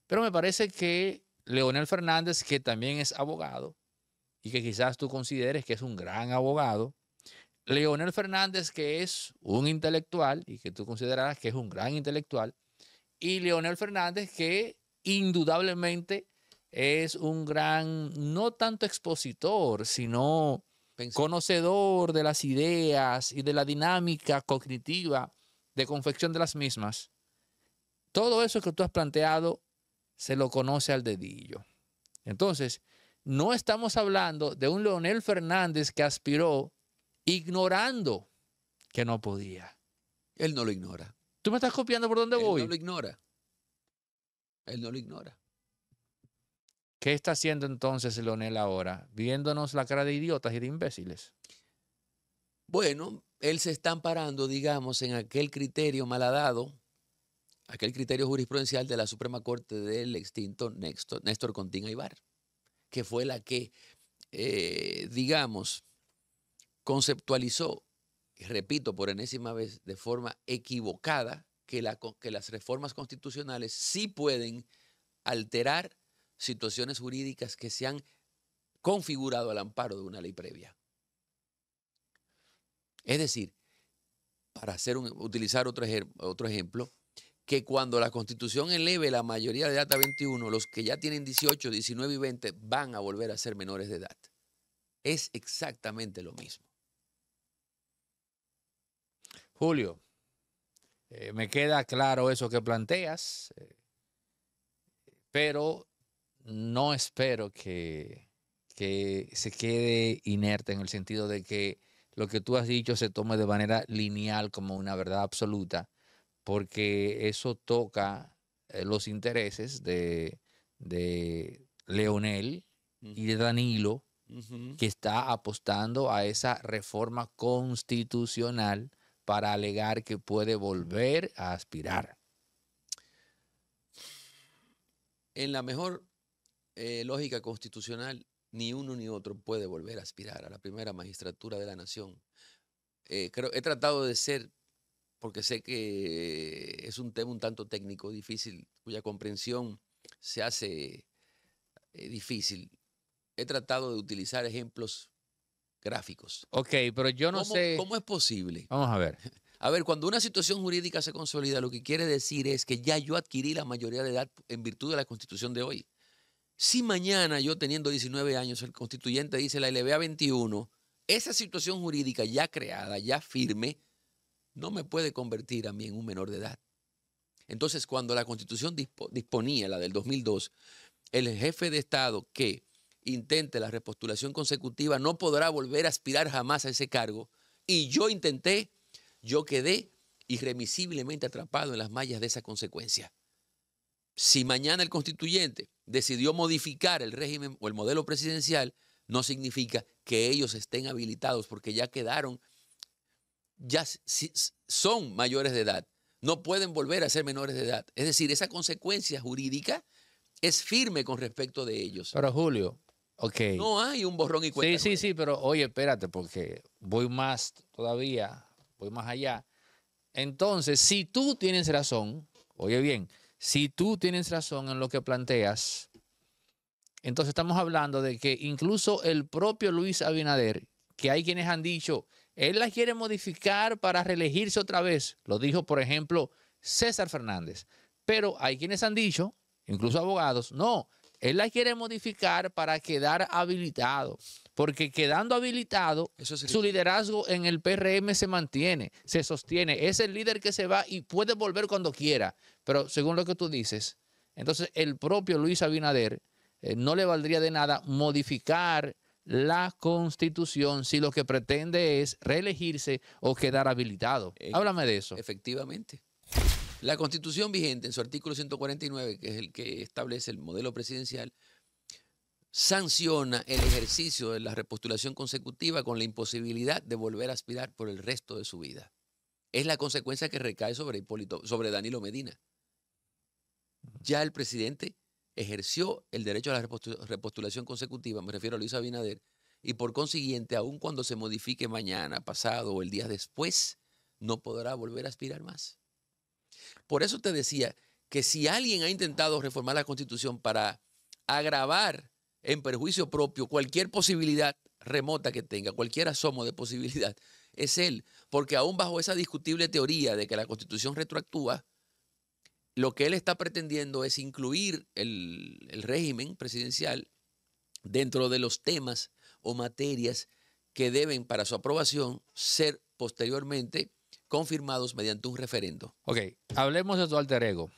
pero me parece que Leonel Fernández, que también es abogado y que quizás tú consideres que es un gran abogado, Leonel Fernández, que es un intelectual y que tú consideras que es un gran intelectual, y Leonel Fernández, que indudablemente es un gran, no tanto expositor, sino conocedor de las ideas y de la dinámica cognitiva de confección de las mismas. Todo eso que tú has planteado se lo conoce al dedillo. Entonces, no estamos hablando de un Leonel Fernández que aspiró ignorando que no podía. Él no lo ignora. ¿Tú me estás copiando por dónde voy? Él no lo ignora. Él no lo ignora. ¿Qué está haciendo entonces Leonel ahora? Viéndonos la cara de idiotas y de imbéciles. Bueno, él se está amparando, digamos, en aquel criterio malhadado aquel criterio jurisprudencial de la Suprema Corte del extinto Néstor, Contín Aybar, que fue la que, eh, digamos, conceptualizó, repito por enésima vez, de forma equivocada, que, las reformas constitucionales sí pueden alterar situaciones jurídicas que se han configurado al amparo de una ley previa. Es decir, para hacer utilizar otro ejemplo, que cuando la constitución eleve la mayoría de edad a 21, los que ya tienen 18, 19 y 20 van a volver a ser menores de edad. Es exactamente lo mismo. Julio, eh, me queda claro eso que planteas, eh, pero no espero que, que se quede inerte en el sentido de que lo que tú has dicho se tome de manera lineal como una verdad absoluta porque eso toca eh, los intereses de, Leonel y de Danilo, que está apostando a esa reforma constitucional para alegar que puede volver a aspirar. En la mejor eh, lógica constitucional, ni uno ni otro puede volver a aspirar a la primera magistratura de la nación. Eh, creo, he tratado de ser porque sé que es un tema un tanto técnico, difícil, cuya comprensión se hace eh, difícil. He tratado de utilizar ejemplos gráficos. Ok, pero yo no sé. ¿Cómo es posible? Vamos a ver. (laughs) A ver, cuando una situación jurídica se consolida, lo que quiere decir es que ya yo adquirí la mayoría de edad en virtud de la constitución de hoy. Si mañana yo teniendo 19 años, el constituyente dice la LBA 21, esa situación jurídica ya creada, ya firme, no me puede convertir a mí en un menor de edad. Entonces, cuando la constitución disponía, la del 2002, el jefe de Estado que intente la repostulación consecutiva no podrá volver a aspirar jamás a ese cargo. Y yo intenté, yo quedé irremisiblemente atrapado en las mallas de esa consecuencia. Si mañana el constituyente decidió modificar el régimen o el modelo presidencial, no significa que ellos estén habilitados porque ya quedaron ya son mayores de edad, no pueden volver a ser menores de edad. Es decir, esa consecuencia jurídica es firme con respecto de ellos. Pero Julio, ok. No hay un borrón y cuenta. Sí, sí, sí, pero oye, espérate, porque voy más todavía, voy más allá. Entonces, si tú tienes razón, oye bien, si tú tienes razón en lo que planteas, entonces estamos hablando de que incluso el propio Luis Abinader, que hay quienes han dicho, él la quiere modificar para reelegirse otra vez. Lo dijo, por ejemplo, César Fernández. Pero hay quienes han dicho, incluso abogados, no, él la quiere modificar para quedar habilitado, porque quedando habilitado, su liderazgo en el PRM se mantiene, se sostiene. Es el líder que se va y puede volver cuando quiera. Pero según lo que tú dices, entonces el propio Luis Abinader eh, no le valdría de nada modificar la constitución si lo que pretende es reelegirse o quedar habilitado. Háblame de eso. Efectivamente. La constitución vigente en su artículo 149, que es el que establece el modelo presidencial, sanciona el ejercicio de la repostulación consecutiva con la imposibilidad de volver a aspirar por el resto de su vida. Es la consecuencia que recae sobre, Hipólito, sobre Danilo Medina. Ya el presidente ejerció el derecho a la repostulación consecutiva, me refiero a Luis Abinader, y por consiguiente, aun cuando se modifique mañana, pasado o el día después, no podrá volver a aspirar más. Por eso te decía que si alguien ha intentado reformar la Constitución para agravar en perjuicio propio cualquier posibilidad remota que tenga, cualquier asomo de posibilidad, es él, porque aún bajo esa discutible teoría de que la Constitución retroactúa, lo que él está pretendiendo es incluir el, régimen presidencial dentro de los temas o materias que deben para su aprobación ser posteriormente confirmados mediante un referendo. Ok, hablemos de tu alter ego.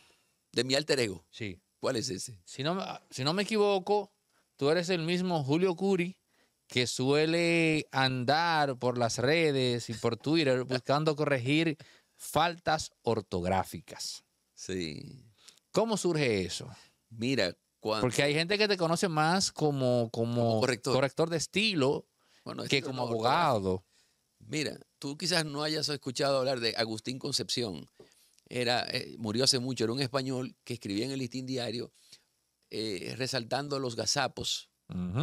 De mi alter ego. Sí. ¿Cuál es ese? Si no, ah, si no me equivoco, tú eres el mismo Julio Curi que suele andar por las redes y por Twitter buscando corregir faltas ortográficas. Sí. ¿Cómo surge eso? Mira, cuando... Porque hay gente que te conoce más como, como, corrector. de estilo que este como abogado. Mira, tú quizás no hayas escuchado hablar de Agustín Concepción. Era, eh, murió hace mucho, era un español que escribía en el listín diario eh, resaltando los gazapos,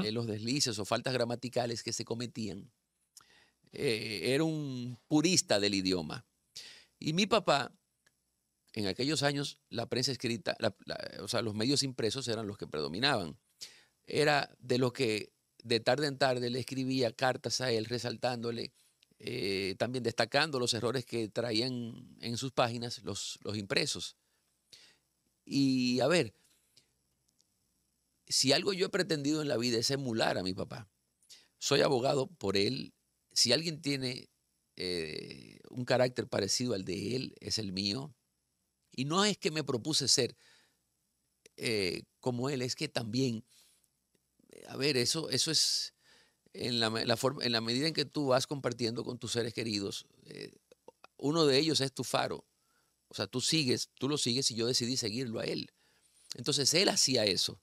eh, los deslices o faltas gramaticales que se cometían. era un purista del idioma. Y mi papá en aquellos años la prensa escrita, o sea, los medios impresos eran los que predominaban. Era de los que de tarde en tarde le escribía cartas a él resaltándole, eh, también destacando los errores que traían en sus páginas los, impresos. Y a ver, si algo yo he pretendido en la vida es emular a mi papá. Soy abogado por él. Si alguien tiene eh, un carácter parecido al de él, es el mío. Y no es que me propuse ser eh, como él, es que también, eh, a ver, eso, eso es en la, forma, en la medida en que tú vas compartiendo con tus seres queridos, eh, uno de ellos es tu faro. O sea, tú sigues, tú lo sigues y yo decidí seguirlo a él. Entonces él hacía eso.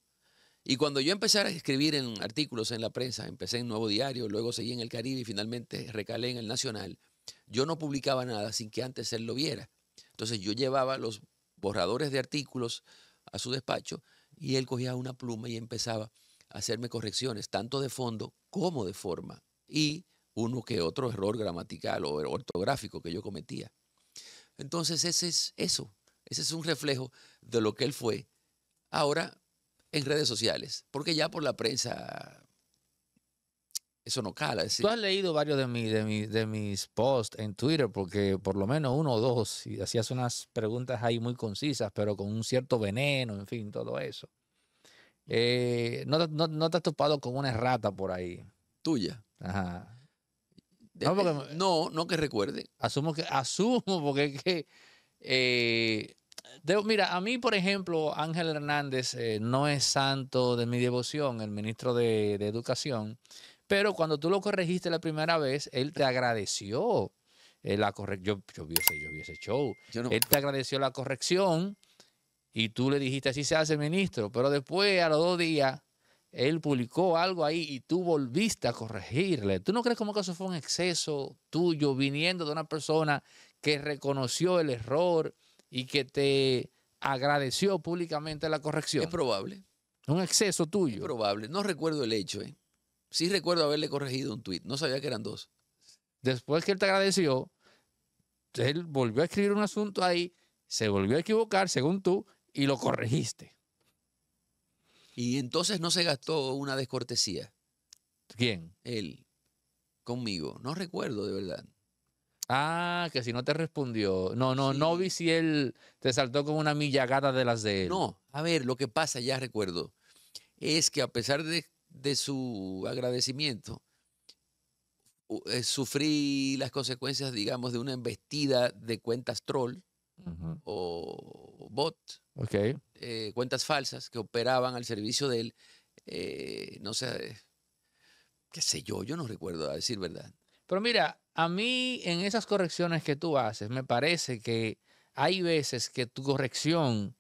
Y cuando yo empecé a escribir en artículos en la prensa, empecé en Nuevo Diario, luego seguí en el Caribe y finalmente recalé en el Nacional, yo no publicaba nada sin que antes él lo viera. Entonces yo llevaba los borradores de artículos a su despacho y él cogía una pluma y empezaba a hacerme correcciones, tanto de fondo como de forma, y uno que otro error gramatical o ortográfico que yo cometía. Entonces ese es eso, ese es un reflejo de lo que él fue ahora en redes sociales, porque ya por la prensa eso no cala. Tú has leído varios de, de, mis posts en Twitter, porque por lo menos uno o dos, y hacías unas preguntas ahí muy concisas, pero con un cierto veneno, en fin, todo eso. Eh, no, te has topado con una errata por ahí? Tuya. Ajá. Eh, no, no, que recuerde. Asumo que, asumo, (laughs) porque es que... Eh, mira, a mí, por ejemplo, Ángel Hernández no es santo de mi devoción, el ministro de, de Educación. Pero cuando tú lo corregiste la primera vez, él te agradeció eh, la corrección. Yo, yo, vi ese, yo show. Él te agradeció la corrección y tú le dijiste, así se hace, ministro. Pero después, a los dos días, él publicó algo ahí y tú volviste a corregirle. ¿Tú no crees como que eso fue un exceso tuyo viniendo de una persona que reconoció el error y que te agradeció públicamente la corrección? Es probable. Un exceso tuyo. probable. No recuerdo el hecho, ¿eh? Sí recuerdo haberle corregido un tuit. no sabía que eran dos. Después que él te agradeció, él volvió a escribir un asunto ahí, se volvió a equivocar, según tú, y lo corregiste. Y entonces no se gastó una descortesía. ¿Quién? Él, conmigo. No recuerdo, de verdad. Ah, que si no te respondió. No, no, no vi si él te saltó con una millagada de las de él. No, a ver, lo que pasa, ya recuerdo, es que a pesar de de su agradecimiento, eh, sufrí las consecuencias, digamos, de una embestida de cuentas troll o bot, eh, cuentas falsas que operaban al servicio de él. Eh, no sé, qué sé yo, yo no recuerdo, a decir verdad. Pero mira, a mí en esas correcciones que tú haces, me parece que hay veces que tu corrección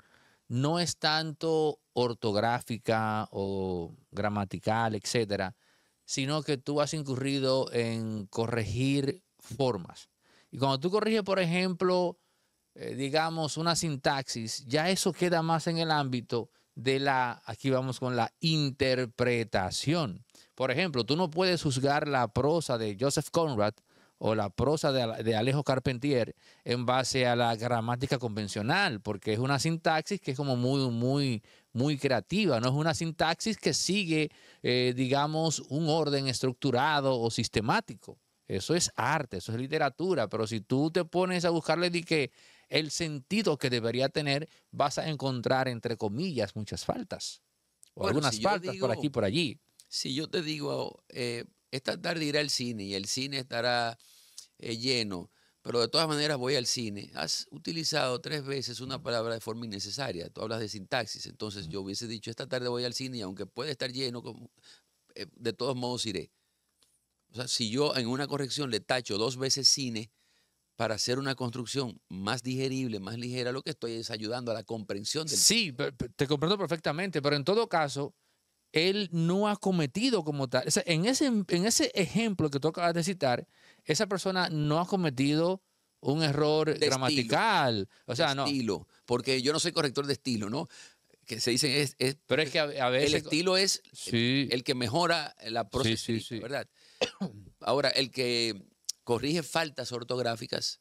no es tanto ortográfica o gramatical, etcétera, sino que tú has incurrido en corregir formas. Y cuando tú corriges, por ejemplo, eh, digamos, una sintaxis, ya eso queda más en el ámbito de la, aquí vamos con la interpretación. Por ejemplo, tú no puedes juzgar la prosa de Joseph Conrad o la prosa de, Alejo Carpentier en base a la gramática convencional, porque es una sintaxis que es como muy, muy, muy creativa, no es una sintaxis que sigue, eh, digamos, un orden estructurado o sistemático. Eso es arte, eso es literatura, pero si tú te pones a buscarle que el sentido que debería tener, vas a encontrar, entre comillas, muchas faltas. O algunas faltas por aquí por allí. Si yo te digo, eh, esta tarde irá al cine y el cine estará lleno, pero de todas maneras voy al cine, has utilizado tres veces una palabra de forma innecesaria. Tú hablas de sintaxis, entonces yo hubiese dicho, esta tarde voy al cine y aunque puede estar lleno, eh, de todos modos iré. O sea, si yo en una corrección le tacho dos veces cine para hacer una construcción más digerible, más ligera, lo que estoy es ayudando a la comprensión del... Sí, te comprendo perfectamente, pero en todo caso él no ha cometido como tal. en, ese, en ese ejemplo que tú acabas de citar, esa persona no ha cometido un error gramatical. O sea, no. Estilo, porque yo no soy corrector de estilo, ¿no? Que se dice es, Pero es que a, veces el estilo es el que mejora la prosa ¿verdad? Ahora, el que corrige faltas ortográficas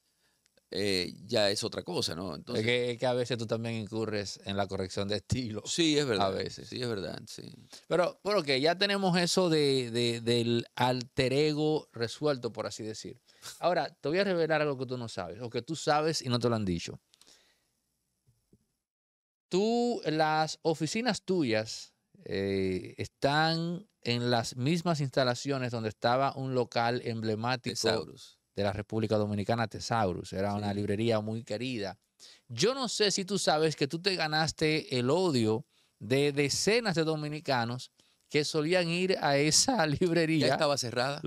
eh, ya es otra cosa, ¿no? es, que, a veces tú también incurres en la corrección de estilo. Sí, es verdad. A veces. Sí, es verdad, sí. Pero, bueno, que ya tenemos eso del alter ego resuelto, por así decir. Ahora, te voy a revelar algo que tú no sabes, o que tú sabes y no te lo han dicho. Tú, las oficinas tuyas eh, están en las mismas instalaciones donde estaba un local emblemático de la República Dominicana, Tesaurus. Era una librería muy querida. Yo no sé si tú sabes que tú te ganaste el odio de decenas de dominicanos que solían ir a esa (laughs) librería. Ya estaba cerrada.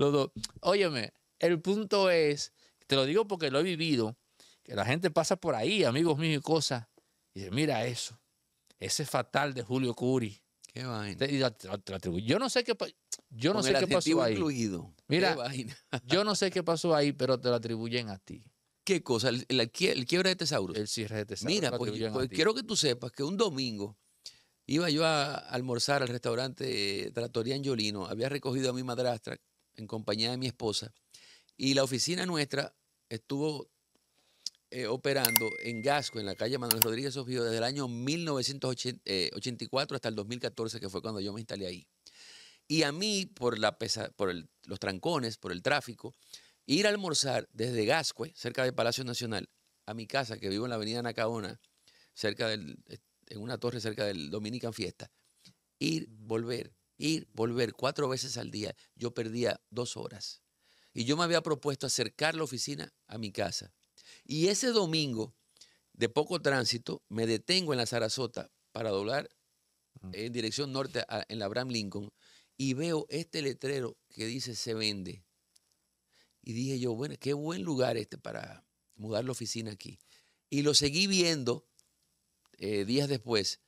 Óyeme, el punto es, te lo digo porque lo he vivido, que la gente pasa por ahí, amigos míos y cosas, y dice, mira eso, ese fatal de Julio Curi, yo no sé qué, yo no sé qué pasó ahí. Mira, (laughs) yo no sé qué pasó ahí, pero te lo atribuyen a ti. ¿Qué cosa? El, el, quiebre de Tesauro? El cierre de Tesauro. Mira, pues, pues quiero que tú sepas que un domingo iba yo a almorzar al restaurante Trattoria Angiolino. Había recogido a mi madrastra en compañía de mi esposa. Y la oficina nuestra estuvo eh, operando en Gasco, en la calle Manuel Rodríguez Sofío, desde el año 1984 eh, hasta el 2014, que fue cuando yo me instalé ahí. Y a mí, por, la por los trancones, por el tráfico, ir a almorzar desde Gasco, eh, cerca del Palacio Nacional, a mi casa, que vivo en la avenida Nacaona, cerca del, en una torre cerca del Dominican Fiesta, ir, volver, ir, volver cuatro veces al día, yo perdía dos horas. Y yo me había propuesto acercar la oficina a mi casa. Y ese domingo de poco tránsito, me detengo en la Sarasota para doblar mm. en dirección norte en la Abraham Lincoln y veo este letrero que dice se vende. Y dije yo, bueno, qué buen lugar este para mudar la oficina aquí. Y lo seguí viendo eh, días después.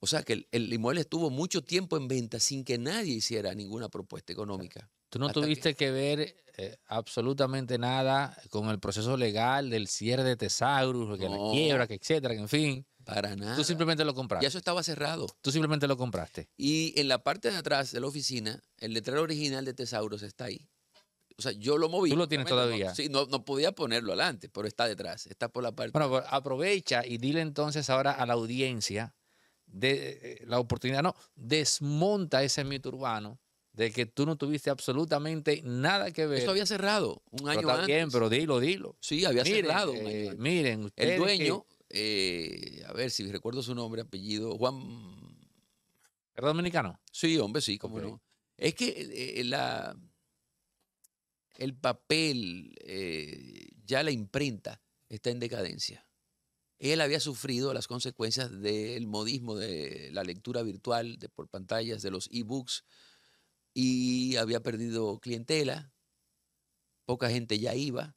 O sea que el, el, estuvo mucho tiempo en venta sin que nadie hiciera ninguna propuesta económica. Tú no tuviste que ver eh, absolutamente nada con el proceso legal del cierre de Tesaurus, que la quiebra, que etcétera, que en fin. Para nada. Tú simplemente lo compraste. Y eso estaba cerrado. Tú simplemente lo compraste. Y en la parte de atrás de la oficina, el letrero original de Tesaurus está ahí. O sea, yo lo moví. Tú lo tienes todavía. sí, no, no, podía ponerlo adelante, pero está detrás, está por la parte. Bueno, pues, aprovecha y dile entonces ahora a la audiencia de eh, la oportunidad, no, desmonta ese mito urbano de que tú no tuviste absolutamente nada que ver. Eso había cerrado un año pero también, pero dilo, dilo. Sí, había cerrado. Eh, miren, el dueño, eh, a ver si recuerdo su nombre, apellido, Juan. ¿Era dominicano? Sí, hombre, sí, como no. Es que eh, la, el papel, ya la imprenta está en decadencia. Él había sufrido las consecuencias del modismo de la lectura virtual de, por pantallas, de los e-books, y había perdido clientela, poca gente ya iba.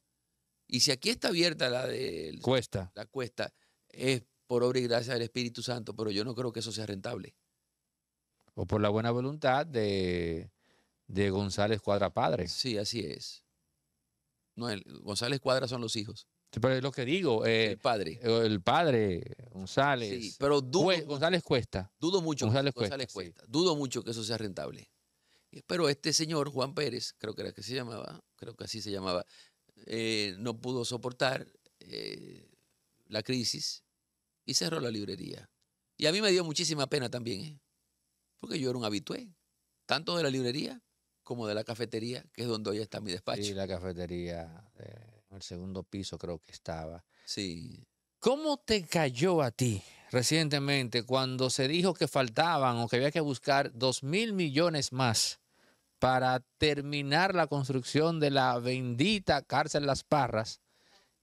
Y si aquí está abierta la de cuesta. la cuesta, es por obra y gracia del Espíritu Santo, pero yo no creo que eso sea rentable. O por la buena voluntad de, González Cuadra Padre. Sí, así es. No, González Cuadra son los hijos. Sí, pero es lo que digo. Eh, el padre. Eh, el padre, González. pero dudo, González Cuesta. Dudo mucho. González Dudo mucho que eso sea rentable. Eh, pero este señor, Juan Pérez, creo que era que se llamaba, creo que así se llamaba, eh, no pudo soportar eh, la crisis y cerró la librería. Y a mí me dio muchísima pena también, porque yo era un habitué, tanto de la librería como de la cafetería, que es donde hoy está mi despacho. Sí, la cafetería, en el segundo piso creo que estaba. Sí. ¿Cómo te cayó a ti recientemente cuando se dijo que faltaban o que había que buscar dos mil millones más para terminar la construcción de la bendita cárcel Las Parras,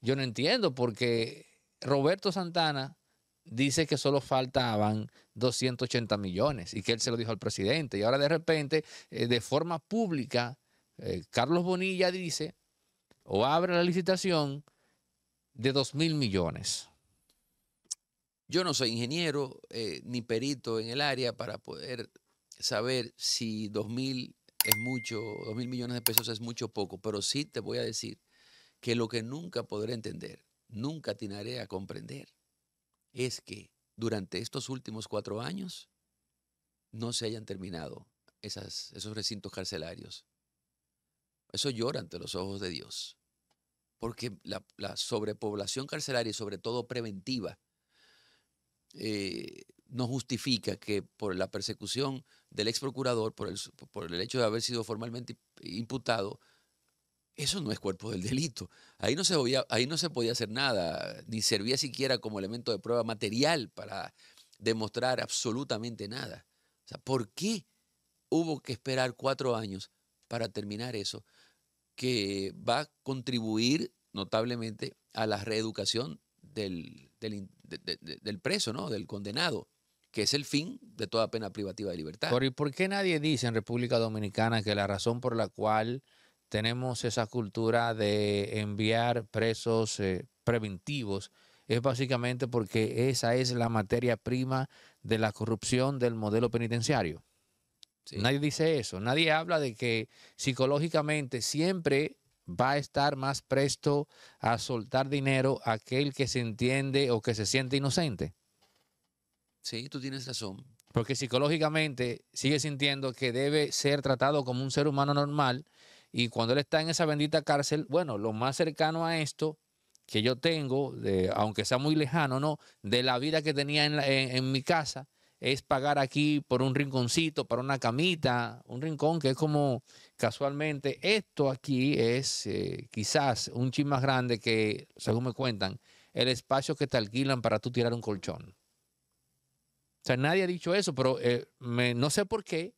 yo no entiendo porque Roberto Santana dice que solo faltaban 280 millones y que él se lo dijo al presidente. Y ahora de repente, eh, de forma pública, eh, Carlos Bonilla dice o abre la licitación de 2 mil millones. Yo no soy ingeniero eh, ni perito en el área para poder saber si 2 mil es mucho, dos mil millones de pesos es mucho poco, pero sí te voy a decir que lo que nunca podré entender, nunca atinaré a comprender, es que durante estos últimos cuatro años no se hayan terminado esas, esos recintos carcelarios. Eso llora ante los ojos de Dios, porque la, sobrepoblación carcelaria y sobre todo preventiva eh, no justifica que por la persecución del ex procurador, por el, por el hecho de haber sido formalmente imputado, eso no es cuerpo del delito. Ahí no, se podía, ahí no se podía hacer nada, ni servía siquiera como elemento de prueba material para demostrar absolutamente nada. O sea, ¿por qué hubo que esperar cuatro años para terminar eso? Que va a contribuir notablemente a la reeducación del, del preso, ¿no? Del condenado que es el fin de toda pena privativa de libertad. ¿y por qué nadie dice en República Dominicana que la razón por la cual tenemos esa cultura de enviar presos eh, preventivos es básicamente porque esa es la materia prima de la corrupción del modelo penitenciario? Nadie dice eso, nadie habla de que psicológicamente siempre va a estar más presto a soltar dinero aquel que se entiende o que se siente inocente. Sí, tú tienes razón. Porque psicológicamente sigue sintiendo que debe ser tratado como un ser humano normal y cuando él está en esa bendita cárcel, bueno, lo más cercano a esto que yo tengo, de, aunque sea muy lejano, ¿no? De la vida que tenía en, mi casa, es pagar aquí por un rinconcito, para una camita, un rincón que es como casualmente, esto aquí es eh, quizás un chin más grande que, según me cuentan, el espacio que te alquilan para tú tirar un colchón. O sea, nadie ha dicho eso, pero eh, no sé por qué,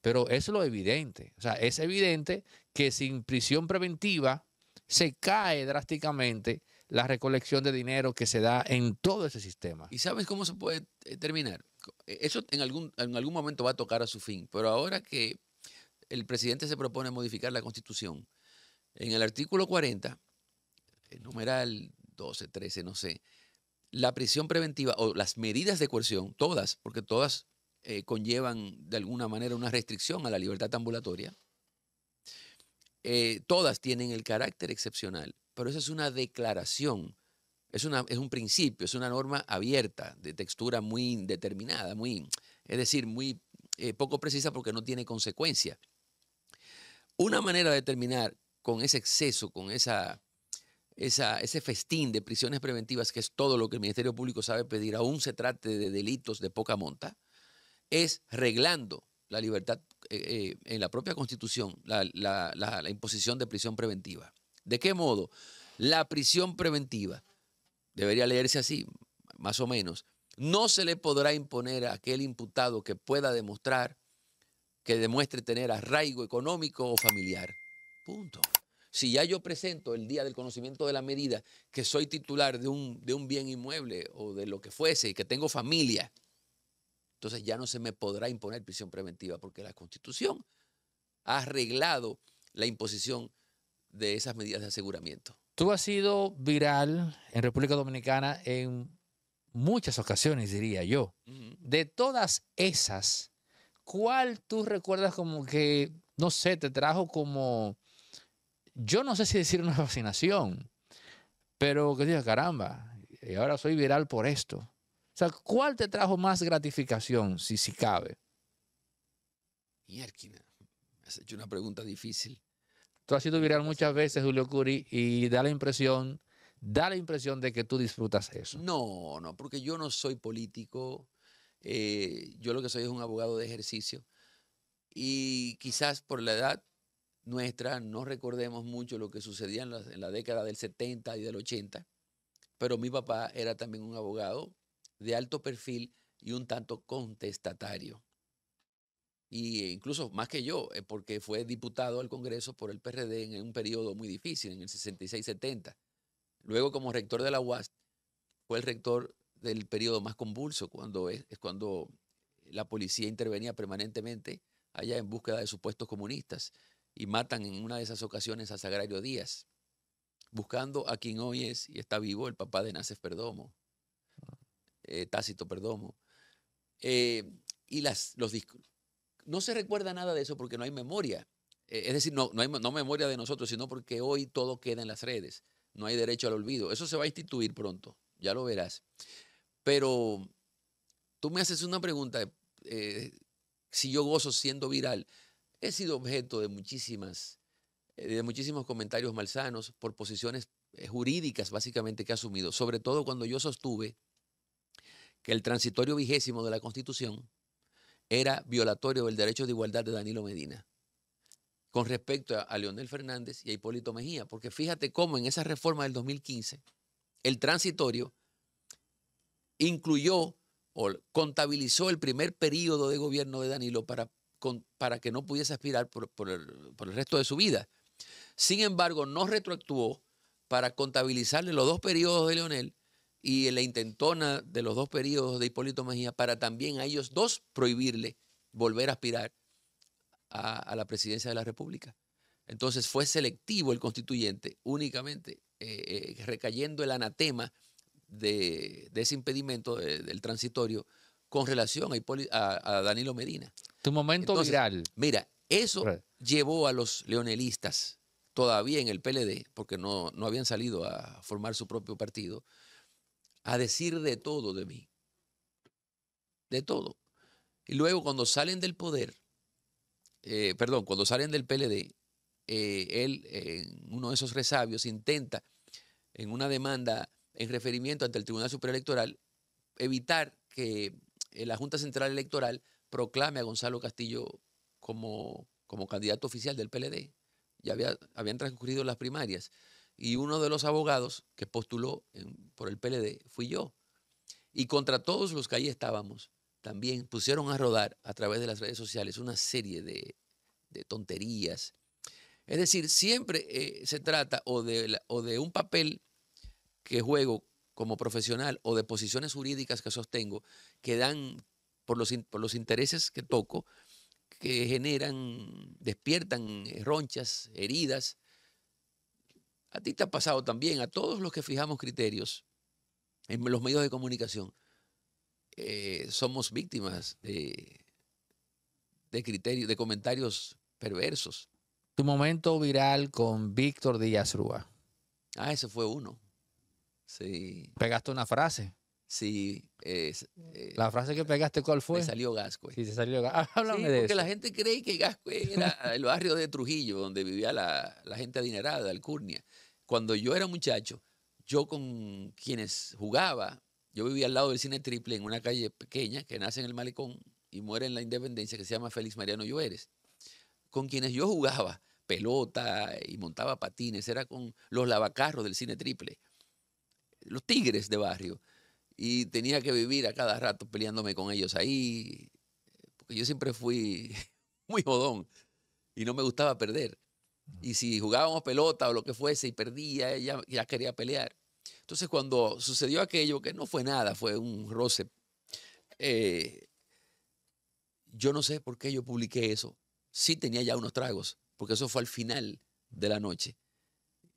pero es lo evidente. O sea, es evidente que sin prisión preventiva se cae drásticamente la recolección de dinero que se da en todo ese sistema. ¿Y sabes cómo se puede eh, terminar? Eh, eso en algún, en algún momento va a tocar a su fin, pero ahora que el presidente se propone modificar la constitución, en el artículo 40, el numeral 12, 13, no sé, la prisión preventiva o las medidas de coerción, todas, porque todas eh, conllevan de alguna manera una restricción a la libertad ambulatoria, eh, todas tienen el carácter excepcional, pero esa es una declaración, es, una, es un principio, es una norma abierta, de textura muy indeterminada, muy, es decir, muy eh, poco precisa porque no tiene consecuencia. Una manera de terminar con ese exceso, con esa ese festín de prisiones preventivas, que es todo lo que el Ministerio Público sabe pedir, aún se trate de delitos de poca monta, es reglando la libertad eh, eh, en la propia Constitución, la imposición de prisión preventiva. ¿De qué modo? La prisión preventiva, debería leerse así, más o menos, no se le podrá imponer a aquel imputado que pueda demostrar que demuestre tener arraigo económico o familiar. Punto. Si ya yo presento el día del conocimiento de la medida que soy titular de un, de un bien inmueble o de lo que fuese y que tengo familia, entonces ya no se me podrá imponer prisión preventiva porque la Constitución ha arreglado la imposición de esas medidas de aseguramiento. Tú has sido viral en República Dominicana en muchas ocasiones, diría yo. De todas esas, ¿cuál tú recuerdas como que, no sé, te trajo como yo no sé si decir una (laughs) fascinación, pero que diga, caramba, y ahora soy viral por esto. O sea, ¿cuál te trajo más gratificación, si, si cabe? y me has hecho una pregunta difícil. Tú has sido viral muchas veces, Julio Curi, y da la impresión, da la impresión de que tú disfrutas eso. No, no, porque yo no soy político. Eh, yo lo que soy es un abogado de ejercicio. Y quizás por la edad nuestra, no recordemos mucho lo que sucedía en la, década del 70 y del 80, pero mi papá era también un abogado de alto perfil y un tanto contestatario. Y eh, incluso más que yo, eh, porque fue diputado al Congreso por el PRD en un periodo muy difícil, en el 66-70. Luego, como rector de la UAS, fue el rector del periodo más convulso, cuando es cuando la policía intervenía permanentemente allá en búsqueda de supuestos comunistas y matan en una de esas ocasiones a Sagrario Díaz, buscando a quien hoy es y está vivo el papá de Naces Perdomo, eh, Tácito Perdomo. Eh, y las, los discos. No se recuerda nada de eso porque no hay memoria. Eh, es decir, no, hay no memoria de nosotros, sino porque hoy todo queda en las redes. No hay derecho al olvido. Eso se va a instituir pronto, ya lo verás. Pero tú me haces una pregunta, si yo gozo siendo viral, He sido objeto de, muchísimas, eh, de muchísimos comentarios malsanos por posiciones eh, jurídicas básicamente que ha asumido, sobre todo cuando yo sostuve que el transitorio vigésimo de la Constitución era violatorio del derecho de igualdad de Danilo Medina con respecto a, a Leonel Fernández y a Hipólito Mejía, porque fíjate cómo en esa reforma del 2015 el transitorio incluyó o contabilizó el primer periodo de gobierno de Danilo para para que no pudiese aspirar por, el, resto de su vida. Sin embargo, no retroactuó para contabilizarle los dos periodos de Leonel y la intentona de los dos periodos de Hipólito Mejía para también a ellos dos prohibirle volver a aspirar a, la presidencia de la República. Entonces fue selectivo el constituyente, únicamente eh, eh, recayendo el anatema de, ese impedimento del transitorio con relación a, Danilo Medina. Tu momento viral. Mira, eso llevó a los leonelistas todavía en el PLD, porque no, habían salido a formar su propio partido, a decir de todo de mí. De todo. Y luego cuando salen del poder, eh, perdón, cuando salen del PLD, eh, él, en uno de esos resabios, intenta, en una demanda en referimiento ante el Tribunal Superior evitar que eh, la Junta Central Electoral proclame a Gonzalo Castillo como, como candidato oficial del PLD. Ya había, habían transcurrido las primarias. Y uno de los abogados que postuló por el PLD fui yo. Y contra todos los que ahí estábamos, también pusieron a rodar a través de las redes sociales una serie de, tonterías. Es decir, siempre eh, se trata o de, o de un papel que juego como profesional o de posiciones jurídicas que sostengo, que dan por los, intereses que toco, que generan, despiertan eh, ronchas, heridas. A ti te ha pasado también, a todos los que fijamos criterios en los medios de comunicación, eh, somos víctimas de, criterios, de comentarios perversos. Tu momento viral con Víctor Díaz Rúa. Ah, ese fue uno. Pegaste una frase. Sí. Eh, ¿La frase que pegaste cuál fue? Me salió gasco eh. Sí, se salió gasco (laughs) Háblame de porque la gente cree que gasco era el barrio de Trujillo, donde vivía la, gente adinerada, de Alcurnia. Cuando yo era muchacho, yo con quienes jugaba, yo vivía al lado del cine triple en una calle pequeña que nace en el Malecón y muere en la independencia que se llama Félix Mariano Lluveres. Con quienes yo jugaba pelota y montaba patines, era con los lavacarros del cine triple los tigres de barrio. Y tenía que vivir a cada rato peleándome con ellos ahí, porque yo siempre fui (laughs) muy jodón y no me gustaba perder. Y si jugábamos pelota o lo que fuese y perdía, ella ya quería pelear. Entonces cuando sucedió aquello, que no fue nada, fue un roce, eh, yo no sé por qué yo publiqué eso. Sí tenía ya unos tragos, porque eso fue al final de la noche.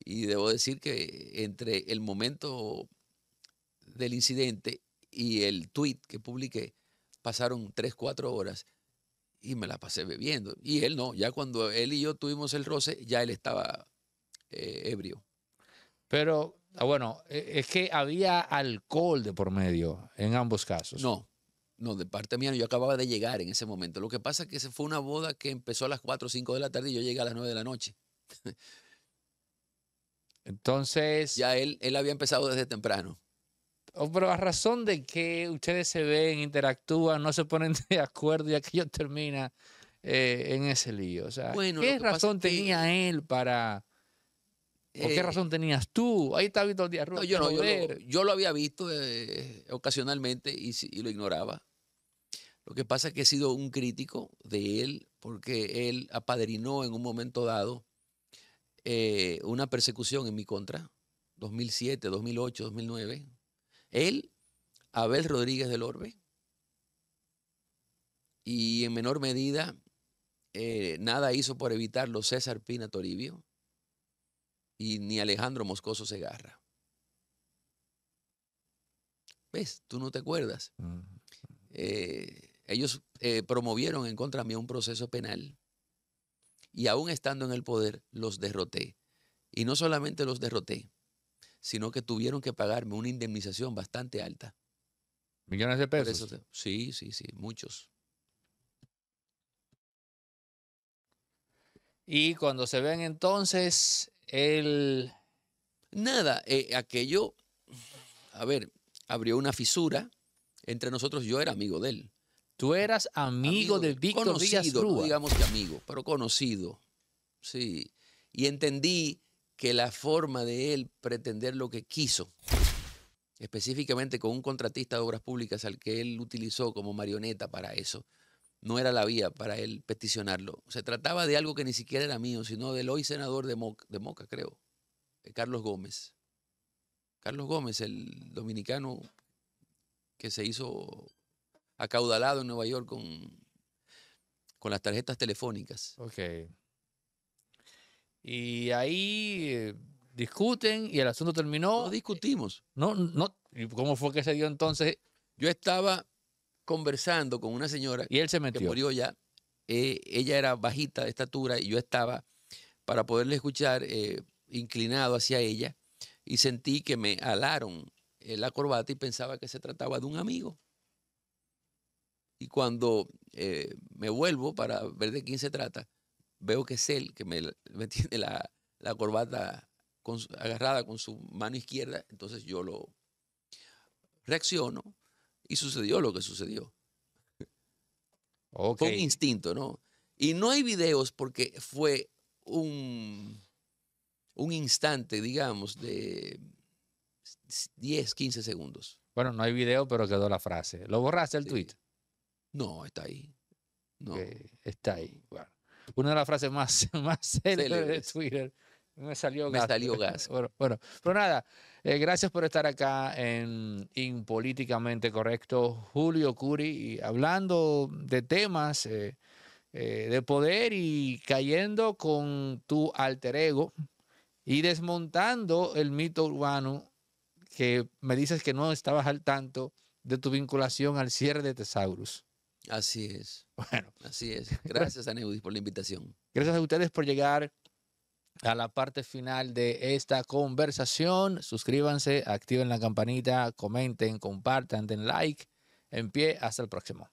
Y debo decir que entre el momento del incidente y el tweet que publiqué, pasaron 3, 4 horas y me la pasé bebiendo. Y él no, ya cuando él y yo tuvimos el roce, ya él estaba eh, ebrio. Pero ah, bueno, e, es que había alcohol de por medio en ambos casos. No, no, de parte mía, yo acababa de llegar en ese momento. Lo que pasa es que fue una boda que empezó a las 4 o 5 de la tarde y yo llegué a las 9 de la noche. (laughs) Entonces. Ya él, él había empezado desde temprano. Oh, pero a razón de que ustedes se ven, interactúan, no se ponen (laughs) de acuerdo y aquello termina eh, en ese lío. sea, ¿qué razón tenía él para.? ¿O qué eh, razón tenías tú? Ahí está Víctor Díaz no, yo, no, yo, lo, había visto eh, ocasionalmente y, y, lo ignoraba. Lo que pasa es que he sido un crítico de él porque él apadrinó en un momento dado eh, una persecución en mi contra, 2007, 2008, 2009. Él, Abel Rodríguez del Orbe, y en menor medida eh, nada hizo por evitarlo César Pina Toribio y ni Alejandro Moscoso Segarra. ¿Ves? Tú no te acuerdas. Eh, ellos promovieron en contra mí un proceso penal y aún estando en el poder, los derroté. Y no solamente los derroté, sino que tuvieron que pagarme una indemnización bastante alta. Millones de pesos. sí, sí, sí, muchos. Y cuando se ven entonces, él Nada, eh, aquello, a ver, abrió una fisura entre nosotros, yo era amigo de él. Tú eras amigo, de Víctor digamos que amigo, pero conocido. Sí. Y entendí que la forma de él pretender lo que quiso, específicamente con un contratista de obras públicas al que él utilizó como marioneta para eso, no era la vía para él peticionarlo. Se trataba de algo que ni siquiera era mío, sino del hoy senador de Moca, creo, eh, Carlos Gómez. Carlos Gómez, el dominicano que se hizo acaudalado en Nueva York con, con las tarjetas telefónicas. Ok. Y ahí eh, discuten y el asunto terminó. No discutimos. No, no. ¿Y cómo fue que se dio entonces? Yo estaba conversando con una señora. Y él se metió. murió ya. Eh, ella era bajita de estatura y yo estaba, para poderle escuchar, eh, inclinado hacia ella y sentí que me alaron la corbata y pensaba que se trataba de un amigo. Y cuando eh, me vuelvo para ver de quién se trata, veo que es él que me, (laughs) tiene la, corbata agarrada con su mano izquierda. Entonces yo lo reacciono y sucedió lo que sucedió. Okay. Fue instinto, ¿no? Y no hay videos porque fue un, un instante, digamos, de 10, 15 segundos. Bueno, no hay video, pero quedó la frase. ¿Lo borraste el tweet? No, está ahí. No. está ahí. una de las frases más, (laughs) más célebres de Twitter. Me salió gas. (laughs) bueno, pero nada, eh, gracias por estar acá en Impolíticamente Correcto, Julio Curi, hablando de temas eh, eh, de poder y cayendo con tu alter ego y desmontando el mito urbano que me dices que no estabas al tanto de tu vinculación al cierre de Tesaurus. Así es. Bueno. Así es. Gracias a Neudis por la invitación. (laughs) Gracias a ustedes por llegar a la parte final de esta conversación. Suscríbanse, activen la campanita, comenten, compartan, den like. En pie, hasta el próximo.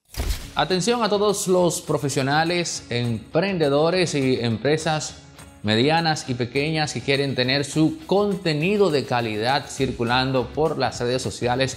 Atención a todos los profesionales, emprendedores y empresas medianas y pequeñas que quieren tener su contenido de calidad circulando por las redes sociales